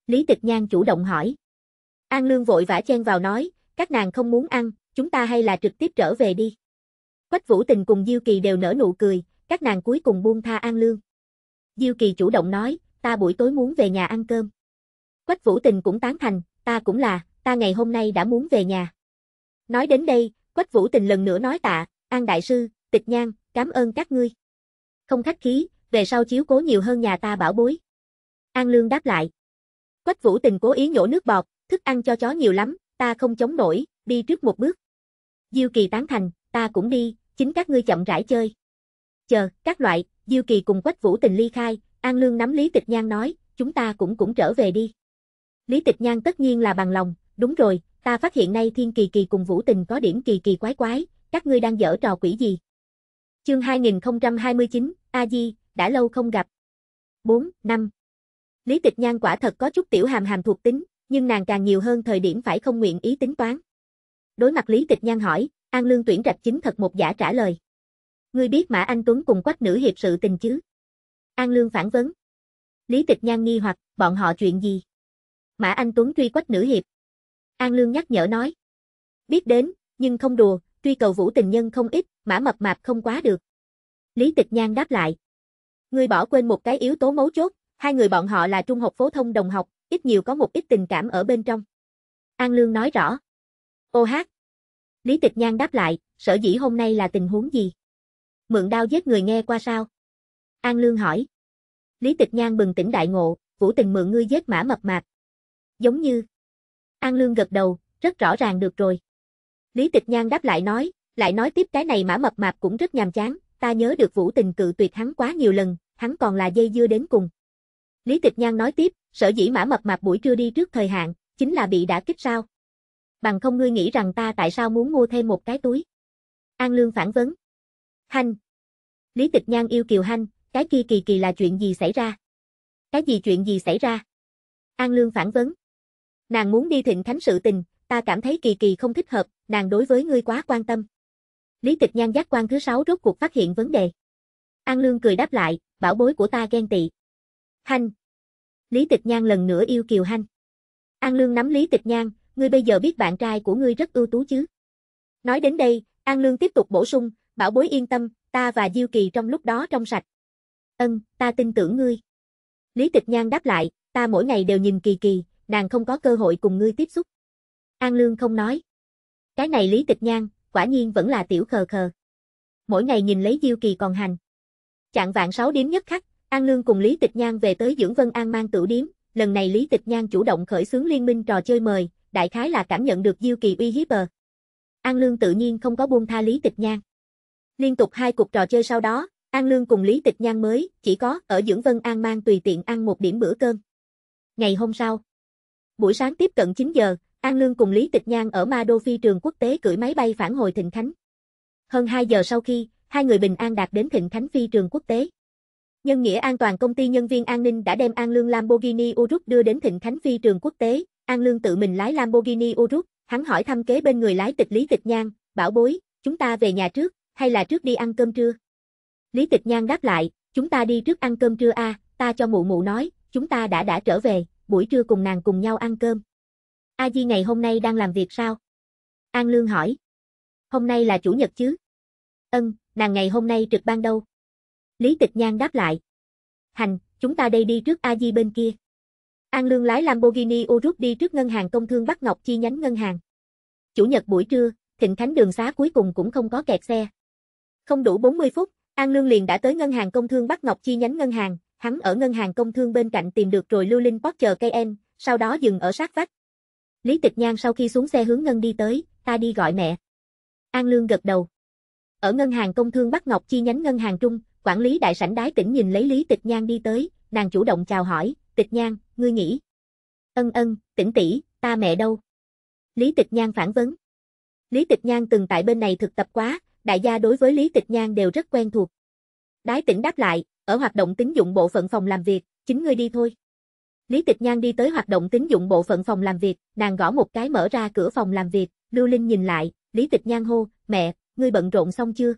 Lý Tịch Nhan chủ động hỏi. An Lương vội vã chen vào nói, các nàng không muốn ăn, chúng ta hay là trực tiếp trở về đi. Quách Vũ Tình cùng Diêu Kỳ đều nở nụ cười, các nàng cuối cùng buông tha An Lương. Diêu Kỳ chủ động nói, ta buổi tối muốn về nhà ăn cơm. Quách Vũ Tình cũng tán thành, ta cũng là, ta ngày hôm nay đã muốn về nhà. Nói đến đây, Quách Vũ Tình lần nữa nói tạ, An Đại Sư, Tịch Nhan, cảm ơn các ngươi. Không khách khí, về sau chiếu cố nhiều hơn nhà ta bảo bối. An Lương đáp lại. Quách Vũ Tình cố ý nhổ nước bọt, thức ăn cho chó nhiều lắm, ta không chống nổi, đi trước một bước. Diêu Kỳ tán thành, ta cũng đi, chính các ngươi chậm rãi chơi. Chờ, các loại, Diêu Kỳ cùng Quách Vũ Tình ly khai, An Lương nắm Lý Tịch Nhan nói, chúng ta cũng cũng trở về đi. Lý Tịch Nhan tất nhiên là bằng lòng, đúng rồi, ta phát hiện nay Thiên Kỳ Kỳ cùng Vũ Tình có điểm kỳ kỳ quái quái, các ngươi đang dở trò quỷ gì? Chương 2029, A Di, đã lâu không gặp. 4, năm. Lý Tịch Nhan quả thật có chút tiểu hàm hàm thuộc tính, nhưng nàng càng nhiều hơn thời điểm phải không nguyện ý tính toán. Đối mặt Lý Tịch Nhan hỏi, An Lương tuyển rạch chính thật một giả trả lời. Ngươi biết Mã Anh Tuấn cùng quách nữ hiệp sự tình chứ? An Lương phản vấn. Lý Tịch Nhan nghi hoặc, bọn họ chuyện gì? Mã Anh Tuấn truy quách nữ hiệp. An Lương nhắc nhở nói. Biết đến, nhưng không đùa, truy cầu vũ tình nhân không ít, mã mập mạp không quá được. Lý Tịch Nhan đáp lại, Ngươi bỏ quên một cái yếu tố mấu chốt, hai người bọn họ là trung học phổ thông đồng học, ít nhiều có một ít tình cảm ở bên trong. An Lương nói rõ. Ô hát. Lý Tịch Nhan đáp lại, sở dĩ hôm nay là tình huống gì? Mượn đao giết người nghe qua sao? An Lương hỏi. Lý Tịch Nhan bừng tỉnh đại ngộ, Vũ Tình mượn ngươi giết mã mập mạp. Giống như. An Lương gật đầu, rất rõ ràng được rồi. Lý Tịch Nhan đáp lại nói, lại nói tiếp cái này mã mập mạp cũng rất nhàm chán, ta nhớ được Vũ Tình cự tuyệt hắn quá nhiều lần, hắn còn là dây dưa đến cùng. Lý Tịch Nhan nói tiếp, sở dĩ mã mập mạp buổi trưa đi trước thời hạn, chính là bị đã kích sao. Bằng không ngươi nghĩ rằng ta tại sao muốn mua thêm một cái túi. An Lương phản vấn. Hanh. Lý Tịch Nhan yêu Kiều Hanh, cái kia kỳ kỳ là chuyện gì xảy ra? Cái gì chuyện gì xảy ra? An Lương phản vấn. Nàng muốn đi thịnh thánh sự tình, ta cảm thấy kỳ kỳ không thích hợp, nàng đối với ngươi quá quan tâm. Lý Tịch Nhan giác quan thứ sáu rốt cuộc phát hiện vấn đề. An Lương cười đáp lại, bảo bối của ta ghen tị. Hanh. Lý Tịch Nhan lần nữa yêu Kiều Hanh. An Lương nắm Lý Tịch Nhan, ngươi bây giờ biết bạn trai của ngươi rất ưu tú chứ. Nói đến đây, An Lương tiếp tục bổ sung, bảo bối yên tâm, ta và Diêu Kỳ trong lúc đó trong sạch. Ân, ta tin tưởng ngươi. Lý Tịch Nhan đáp lại, ta mỗi ngày đều nhìn Kỳ Kỳ, nàng không có cơ hội cùng ngươi tiếp xúc. An Lương không nói. Cái này Lý Tịch Nhan, quả nhiên vẫn là tiểu khờ khờ. Mỗi ngày nhìn lấy Diêu Kỳ còn hành. Chạng vạn sáu điểm nhất khắc, An Lương cùng Lý Tịch Nhan về tới Dưỡng Vân An mang tửu điếm, lần này Lý Tịch Nhan chủ động khởi xướng liên minh trò chơi mời, đại khái là cảm nhận được Diêu Kỳ uy hiếp bờ. An Lương tự nhiên không có buông tha Lý Tịch Nhan. Liên tục hai cuộc trò chơi sau đó, An Lương cùng Lý Tịch Nhan mới, chỉ có ở Dưỡng Vân An mang tùy tiện ăn một điểm bữa cơm. Ngày hôm sau, buổi sáng tiếp cận 9 giờ, An Lương cùng Lý Tịch Nhan ở Ma Đô Phi trường quốc tế cưỡi máy bay phản hồi Thịnh Khánh. Hơn 2 giờ sau khi, hai người bình an đạt đến Thịnh Khánh Phi trường quốc tế. Nhân nghĩa an toàn công ty nhân viên an ninh đã đem An Lương Lamborghini Urus đưa đến Thịnh Khánh Phi trường quốc tế. An Lương tự mình lái Lamborghini Urus, hắn hỏi thăm kế bên người lái tịch Lý Tịch Nhan, bảo bối, chúng ta về nhà trước, hay là trước đi ăn cơm trưa? Lý Tịch Nhan đáp lại, chúng ta đi trước ăn cơm trưa a, à, ta cho mụ mụ nói, chúng ta đã đã trở về, buổi trưa cùng nàng cùng nhau ăn cơm. A Di ngày hôm nay đang làm việc sao? An Lương hỏi. Hôm nay là chủ nhật chứ? Ân, nàng ngày hôm nay trực ban đâu? Lý Tịch Nhan đáp lại. Hành, chúng ta đây đi trước A Di bên kia. An Lương lái Lamborghini Urus đi trước ngân hàng công thương Bắc Ngọc chi nhánh ngân hàng. Chủ nhật buổi trưa, Thịnh Khánh đường xá cuối cùng cũng không có kẹt xe. Không đủ 40 phút, An Lương liền đã tới ngân hàng công thương Bắc Ngọc chi nhánh ngân hàng, hắn ở ngân hàng công thương bên cạnh tìm được rồi lưu linh Porsche Cayenne, sau đó dừng ở sát vách, Lý Tịch Nhan sau khi xuống xe hướng Ngân đi tới, ta đi gọi mẹ. An Lương gật đầu. Ở ngân hàng công thương Bắc Ngọc chi nhánh ngân hàng Trung, quản lý đại sảnh đái tỉnh nhìn lấy Lý Tịch Nhan đi tới, nàng chủ động chào hỏi, Tịch Nhan, ngươi nghĩ. Ân ân, tỉnh tỷ, ta mẹ đâu? Lý Tịch Nhan phản vấn. Lý Tịch Nhan từng tại bên này thực tập quá, đại gia đối với Lý Tịch Nhan đều rất quen thuộc. Đái tỉnh đáp lại, ở hoạt động tín dụng bộ phận phòng làm việc, chính ngươi đi thôi. Lý Tịch Nhan đi tới hoạt động tín dụng bộ phận phòng làm việc, nàng gõ một cái mở ra cửa phòng làm việc, Lưu Linh nhìn lại, Lý Tịch Nhan hô, mẹ, ngươi bận rộn xong chưa?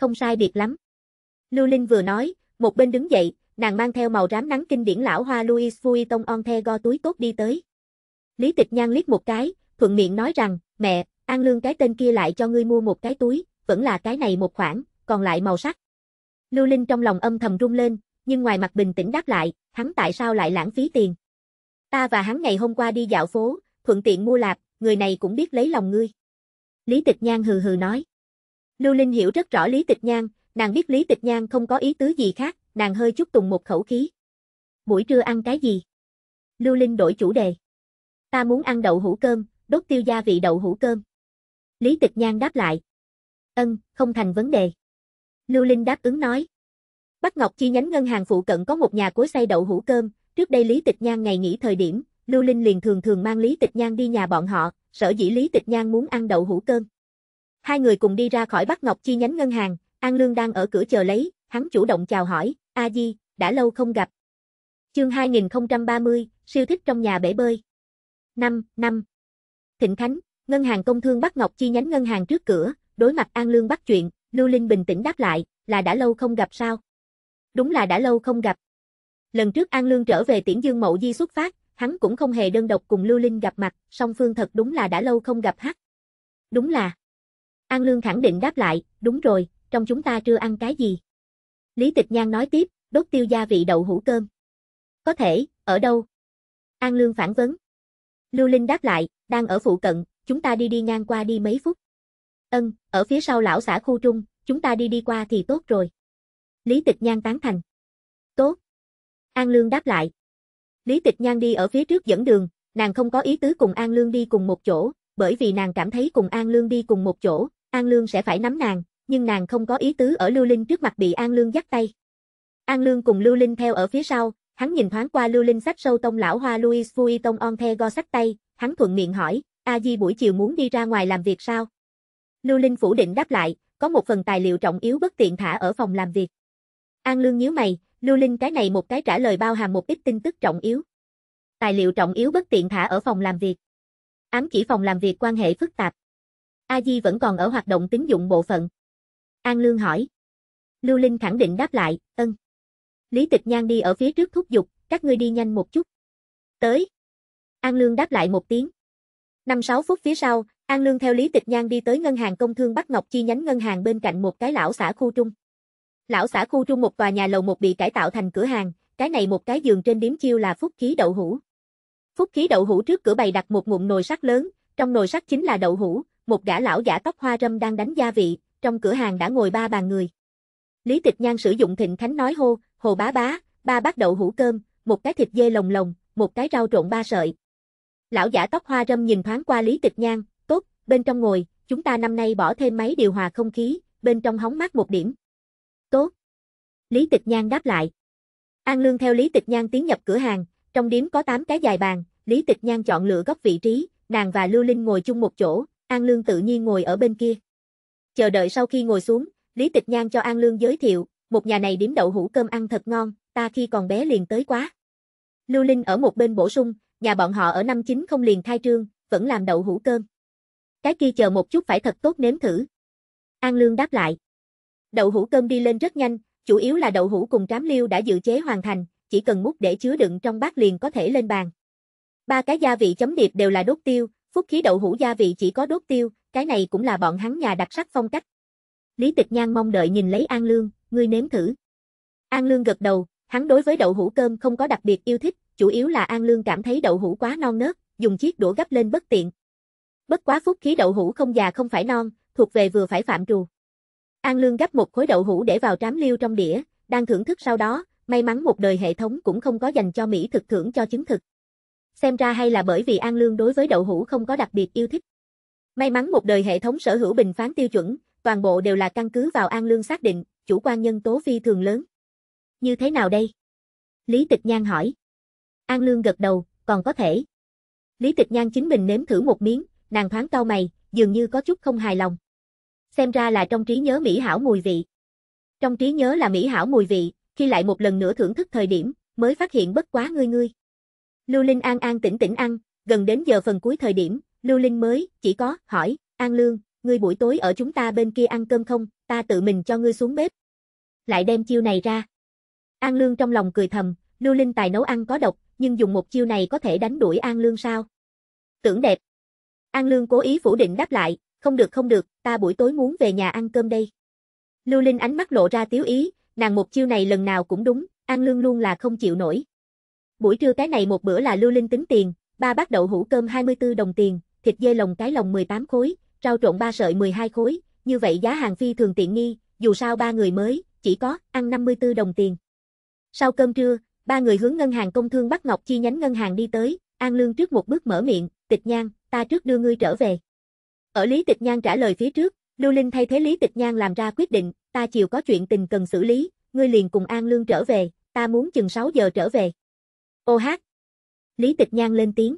Không sai biệt lắm. Lưu Linh vừa nói, một bên đứng dậy, nàng mang theo màu rám nắng kinh điển lão hoa Louis Vuitton on the go túi tốt đi tới. Lý Tịch Nhan liếc một cái, thuận miệng nói rằng, mẹ, An Lương cái tên kia lại cho ngươi mua một cái túi, vẫn là cái này một khoản, còn lại màu sắc. Lưu Linh trong lòng âm thầm rung lên, nhưng ngoài mặt bình tĩnh đáp lại, hắn tại sao lại lãng phí tiền. Ta và hắn ngày hôm qua đi dạo phố, thuận tiện mua lạp, người này cũng biết lấy lòng ngươi. Lý Tịch Nhan hừ hừ nói. Lưu Linh hiểu rất rõ Lý Tịch Nhan, nàng biết Lý Tịch Nhan không có ý tứ gì khác, nàng hơi chút tùng một khẩu khí. Buổi trưa ăn cái gì? Lưu Linh đổi chủ đề. Ta muốn ăn đậu hũ cơm, đốt tiêu gia vị đậu hũ cơm. Lý Tịch Nhan đáp lại. Ân, không thành vấn đề. Lưu Linh đáp ứng nói. Bắc Ngọc chi nhánh ngân hàng phụ cận có một nhà cối xay đậu hũ cơm, trước đây Lý Tịch Nhan ngày nghỉ thời điểm, Lưu Linh liền thường thường mang Lý Tịch Nhan đi nhà bọn họ, sở dĩ Lý Tịch Nhan muốn ăn đậu hũ cơm. Hai người cùng đi ra khỏi Bắc Ngọc chi nhánh ngân hàng, An Lương đang ở cửa chờ lấy, hắn chủ động chào hỏi, "A Di, đã lâu không gặp." Chương 2030, siêu thích trong nhà bể bơi. Năm, năm. Thịnh Khánh, ngân hàng công thương Bắc Ngọc chi nhánh ngân hàng trước cửa, đối mặt An Lương bắt chuyện, Lưu Linh bình tĩnh đáp lại, "Là đã lâu không gặp sao?" đúng là đã lâu không gặp. Lần trước An Lương trở về Tiễn Dương Mậu Di xuất phát, hắn cũng không hề đơn độc cùng Lưu Linh gặp mặt, song phương thật đúng là đã lâu không gặp hắc. Đúng là. An Lương khẳng định đáp lại, đúng rồi, trong chúng ta chưa ăn cái gì. Lý Tịch Nhan nói tiếp, đốt tiêu gia vị đậu hũ cơm. Có thể, ở đâu? An Lương phản vấn. Lưu Linh đáp lại, đang ở phụ cận, chúng ta đi đi ngang qua đi mấy phút. Ân, ở phía sau lão xã khu trung, chúng ta đi đi qua thì tốt rồi. Lý Tịch Nhan tán thành. Tốt. An Lương đáp lại. Lý Tịch Nhan đi ở phía trước dẫn đường, nàng không có ý tứ cùng An Lương đi cùng một chỗ, bởi vì nàng cảm thấy cùng An Lương đi cùng một chỗ, An Lương sẽ phải nắm nàng, nhưng nàng không có ý tứ ở Lưu Linh trước mặt bị An Lương dắt tay. An Lương cùng Lưu Linh theo ở phía sau, hắn nhìn thoáng qua Lưu Linh sách sâu tông lão hoa Louis Vuitton on the go sách tay, hắn thuận miệng hỏi, A Di buổi chiều muốn đi ra ngoài làm việc sao? Lưu Linh phủ định đáp lại, có một phần tài liệu trọng yếu bất tiện thả ở phòng làm việc. An Lương nhíu mày, Lưu Linh cái này một cái trả lời bao hàm một ít tin tức trọng yếu. Tài liệu trọng yếu bất tiện thả ở phòng làm việc. Ám chỉ phòng làm việc quan hệ phức tạp. A Di vẫn còn ở hoạt động tín dụng bộ phận. An Lương hỏi. Lưu Linh khẳng định đáp lại, ân. Lý Tịch Nhan đi ở phía trước thúc giục, các ngươi đi nhanh một chút. Tới. An Lương đáp lại một tiếng. Năm sáu phút phía sau, An Lương theo Lý Tịch Nhan đi tới ngân hàng công thương Bắc Ngọc chi nhánh ngân hàng bên cạnh một cái lão xã khu trung. Lão xã khu trung một tòa nhà lầu một bị cải tạo thành cửa hàng, cái này một cái giường trên điếm chiêu là phúc khí đậu hũ. Phúc khí đậu hũ trước cửa bày đặt một ngụm nồi sắt lớn, trong nồi sắt chính là đậu hũ, một gã lão giả tóc hoa râm đang đánh gia vị, trong cửa hàng đã ngồi ba bàn người. Lý Tịch Nhan sử dụng thịnh khánh nói hô, hồ bá bá, ba bát đậu hũ cơm, một cái thịt dê lồng lồng, một cái rau trộn ba sợi. Lão giả tóc hoa râm nhìn thoáng qua Lý Tịch Nhan, tốt, bên trong ngồi, chúng ta năm nay bỏ thêm máy điều hòa không khí, bên trong hóng mát một điểm. Tốt. Lý Tịch Nhan đáp lại. An Lương theo Lý Tịch Nhan tiến nhập cửa hàng, trong điếm có 8 cái dài bàn, Lý Tịch Nhan chọn lựa góc vị trí, nàng và Lưu Linh ngồi chung một chỗ, An Lương tự nhiên ngồi ở bên kia. Chờ đợi sau khi ngồi xuống, Lý Tịch Nhan cho An Lương giới thiệu, một nhà này điếm đậu hũ cơm ăn thật ngon, ta khi còn bé liền tới quá. Lưu Linh ở một bên bổ sung, nhà bọn họ ở năm chín không liền khai trương, vẫn làm đậu hũ cơm. Cái kia chờ một chút phải thật tốt nếm thử. An Lương đáp lại. Đậu hũ cơm đi lên rất nhanh, chủ yếu là đậu hũ cùng trám liêu đã dự chế hoàn thành, chỉ cần múc để chứa đựng trong bát liền có thể lên bàn. Ba cái gia vị chấm điệp đều là đốt tiêu, phúc khí đậu hũ gia vị chỉ có đốt tiêu, cái này cũng là bọn hắn nhà đặc sắc phong cách. Lý Tịch Nhan mong đợi nhìn lấy An Lương, ngươi nếm thử. An Lương gật đầu, hắn đối với đậu hũ cơm không có đặc biệt yêu thích, chủ yếu là An Lương cảm thấy đậu hũ quá non nớt, dùng chiếc đũa gấp lên bất tiện. Bất quá phúc khí đậu hũ không già không phải non, thuộc về vừa phải phạm trù. An Lương gắp một khối đậu hũ để vào trám liêu trong đĩa, đang thưởng thức sau đó, may mắn một đời hệ thống cũng không có dành cho Mỹ thực thưởng cho chứng thực. Xem ra hay là bởi vì An Lương đối với đậu hũ không có đặc biệt yêu thích. May mắn một đời hệ thống sở hữu bình phán tiêu chuẩn, toàn bộ đều là căn cứ vào An Lương xác định, chủ quan nhân tố phi thường lớn. Như thế nào đây? Lý Tịch Nhan hỏi. An Lương gật đầu, còn có thể. Lý Tịch Nhan chính mình nếm thử một miếng, nàng thoáng cau mày, dường như có chút không hài lòng xem ra là trong trí nhớ mỹ hảo mùi vị. Trong trí nhớ là mỹ hảo mùi vị, khi lại một lần nữa thưởng thức thời điểm, mới phát hiện bất quá ngươi ngươi. Lưu Linh an an tỉnh tỉnh ăn, gần đến giờ phần cuối thời điểm, Lưu Linh mới, chỉ có, hỏi, An Lương, ngươi buổi tối ở chúng ta bên kia ăn cơm không, ta tự mình cho ngươi xuống bếp. Lại đem chiêu này ra. An Lương trong lòng cười thầm, Lưu Linh tài nấu ăn có độc, nhưng dùng một chiêu này có thể đánh đuổi An Lương sao? Tưởng đẹp. An Lương cố ý phủ định đáp lại, không được không được, ta buổi tối muốn về nhà ăn cơm đây. Lưu Linh ánh mắt lộ ra tiếu ý, nàng một chiêu này lần nào cũng đúng, ăn lương luôn là không chịu nổi. Buổi trưa cái này một bữa là Lưu Linh tính tiền, ba bát đậu hũ cơm 24 đồng tiền, thịt dê lồng cái lồng 18 khối, rau trộn ba sợi 12 khối, như vậy giá hàng phi thường tiện nghi, dù sao ba người mới, chỉ có ăn 54 đồng tiền. Sau cơm trưa, ba người hướng ngân hàng công thương Bắc Ngọc chi nhánh ngân hàng đi tới, An Lương trước một bước mở miệng, "Tịch Nhan, ta trước đưa ngươi trở về." Ở Lý Tịch Nhan trả lời phía trước, Lưu Linh thay thế Lý Tịch Nhan làm ra quyết định, ta chiều có chuyện tình cần xử lý, ngươi liền cùng An Lương trở về, ta muốn chừng 6 giờ trở về. Ô hát. Lý Tịch Nhan lên tiếng.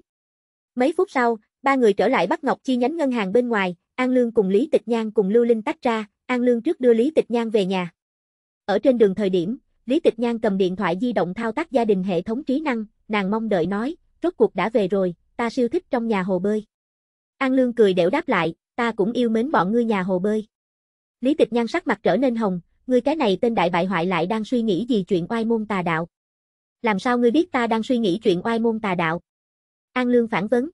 Mấy phút sau, ba người trở lại Bắc Ngọc chi nhánh ngân hàng bên ngoài, An Lương cùng Lý Tịch Nhan cùng Lưu Linh tách ra, An Lương trước đưa Lý Tịch Nhan về nhà. Ở trên đường thời điểm, Lý Tịch Nhan cầm điện thoại di động thao tác gia đình hệ thống trí năng, nàng mong đợi nói, rốt cuộc đã về rồi, ta siêu thích trong nhà hồ bơi. An Lương cười đẻo đáp lại, ta cũng yêu mến bọn ngươi nhà hồ bơi. Lý Tịch Nhan sắc mặt trở nên hồng, ngươi cái này tên đại bại hoại lại đang suy nghĩ gì chuyện oai môn tà đạo. Làm sao ngươi biết ta đang suy nghĩ chuyện oai môn tà đạo? An Lương phản vấn,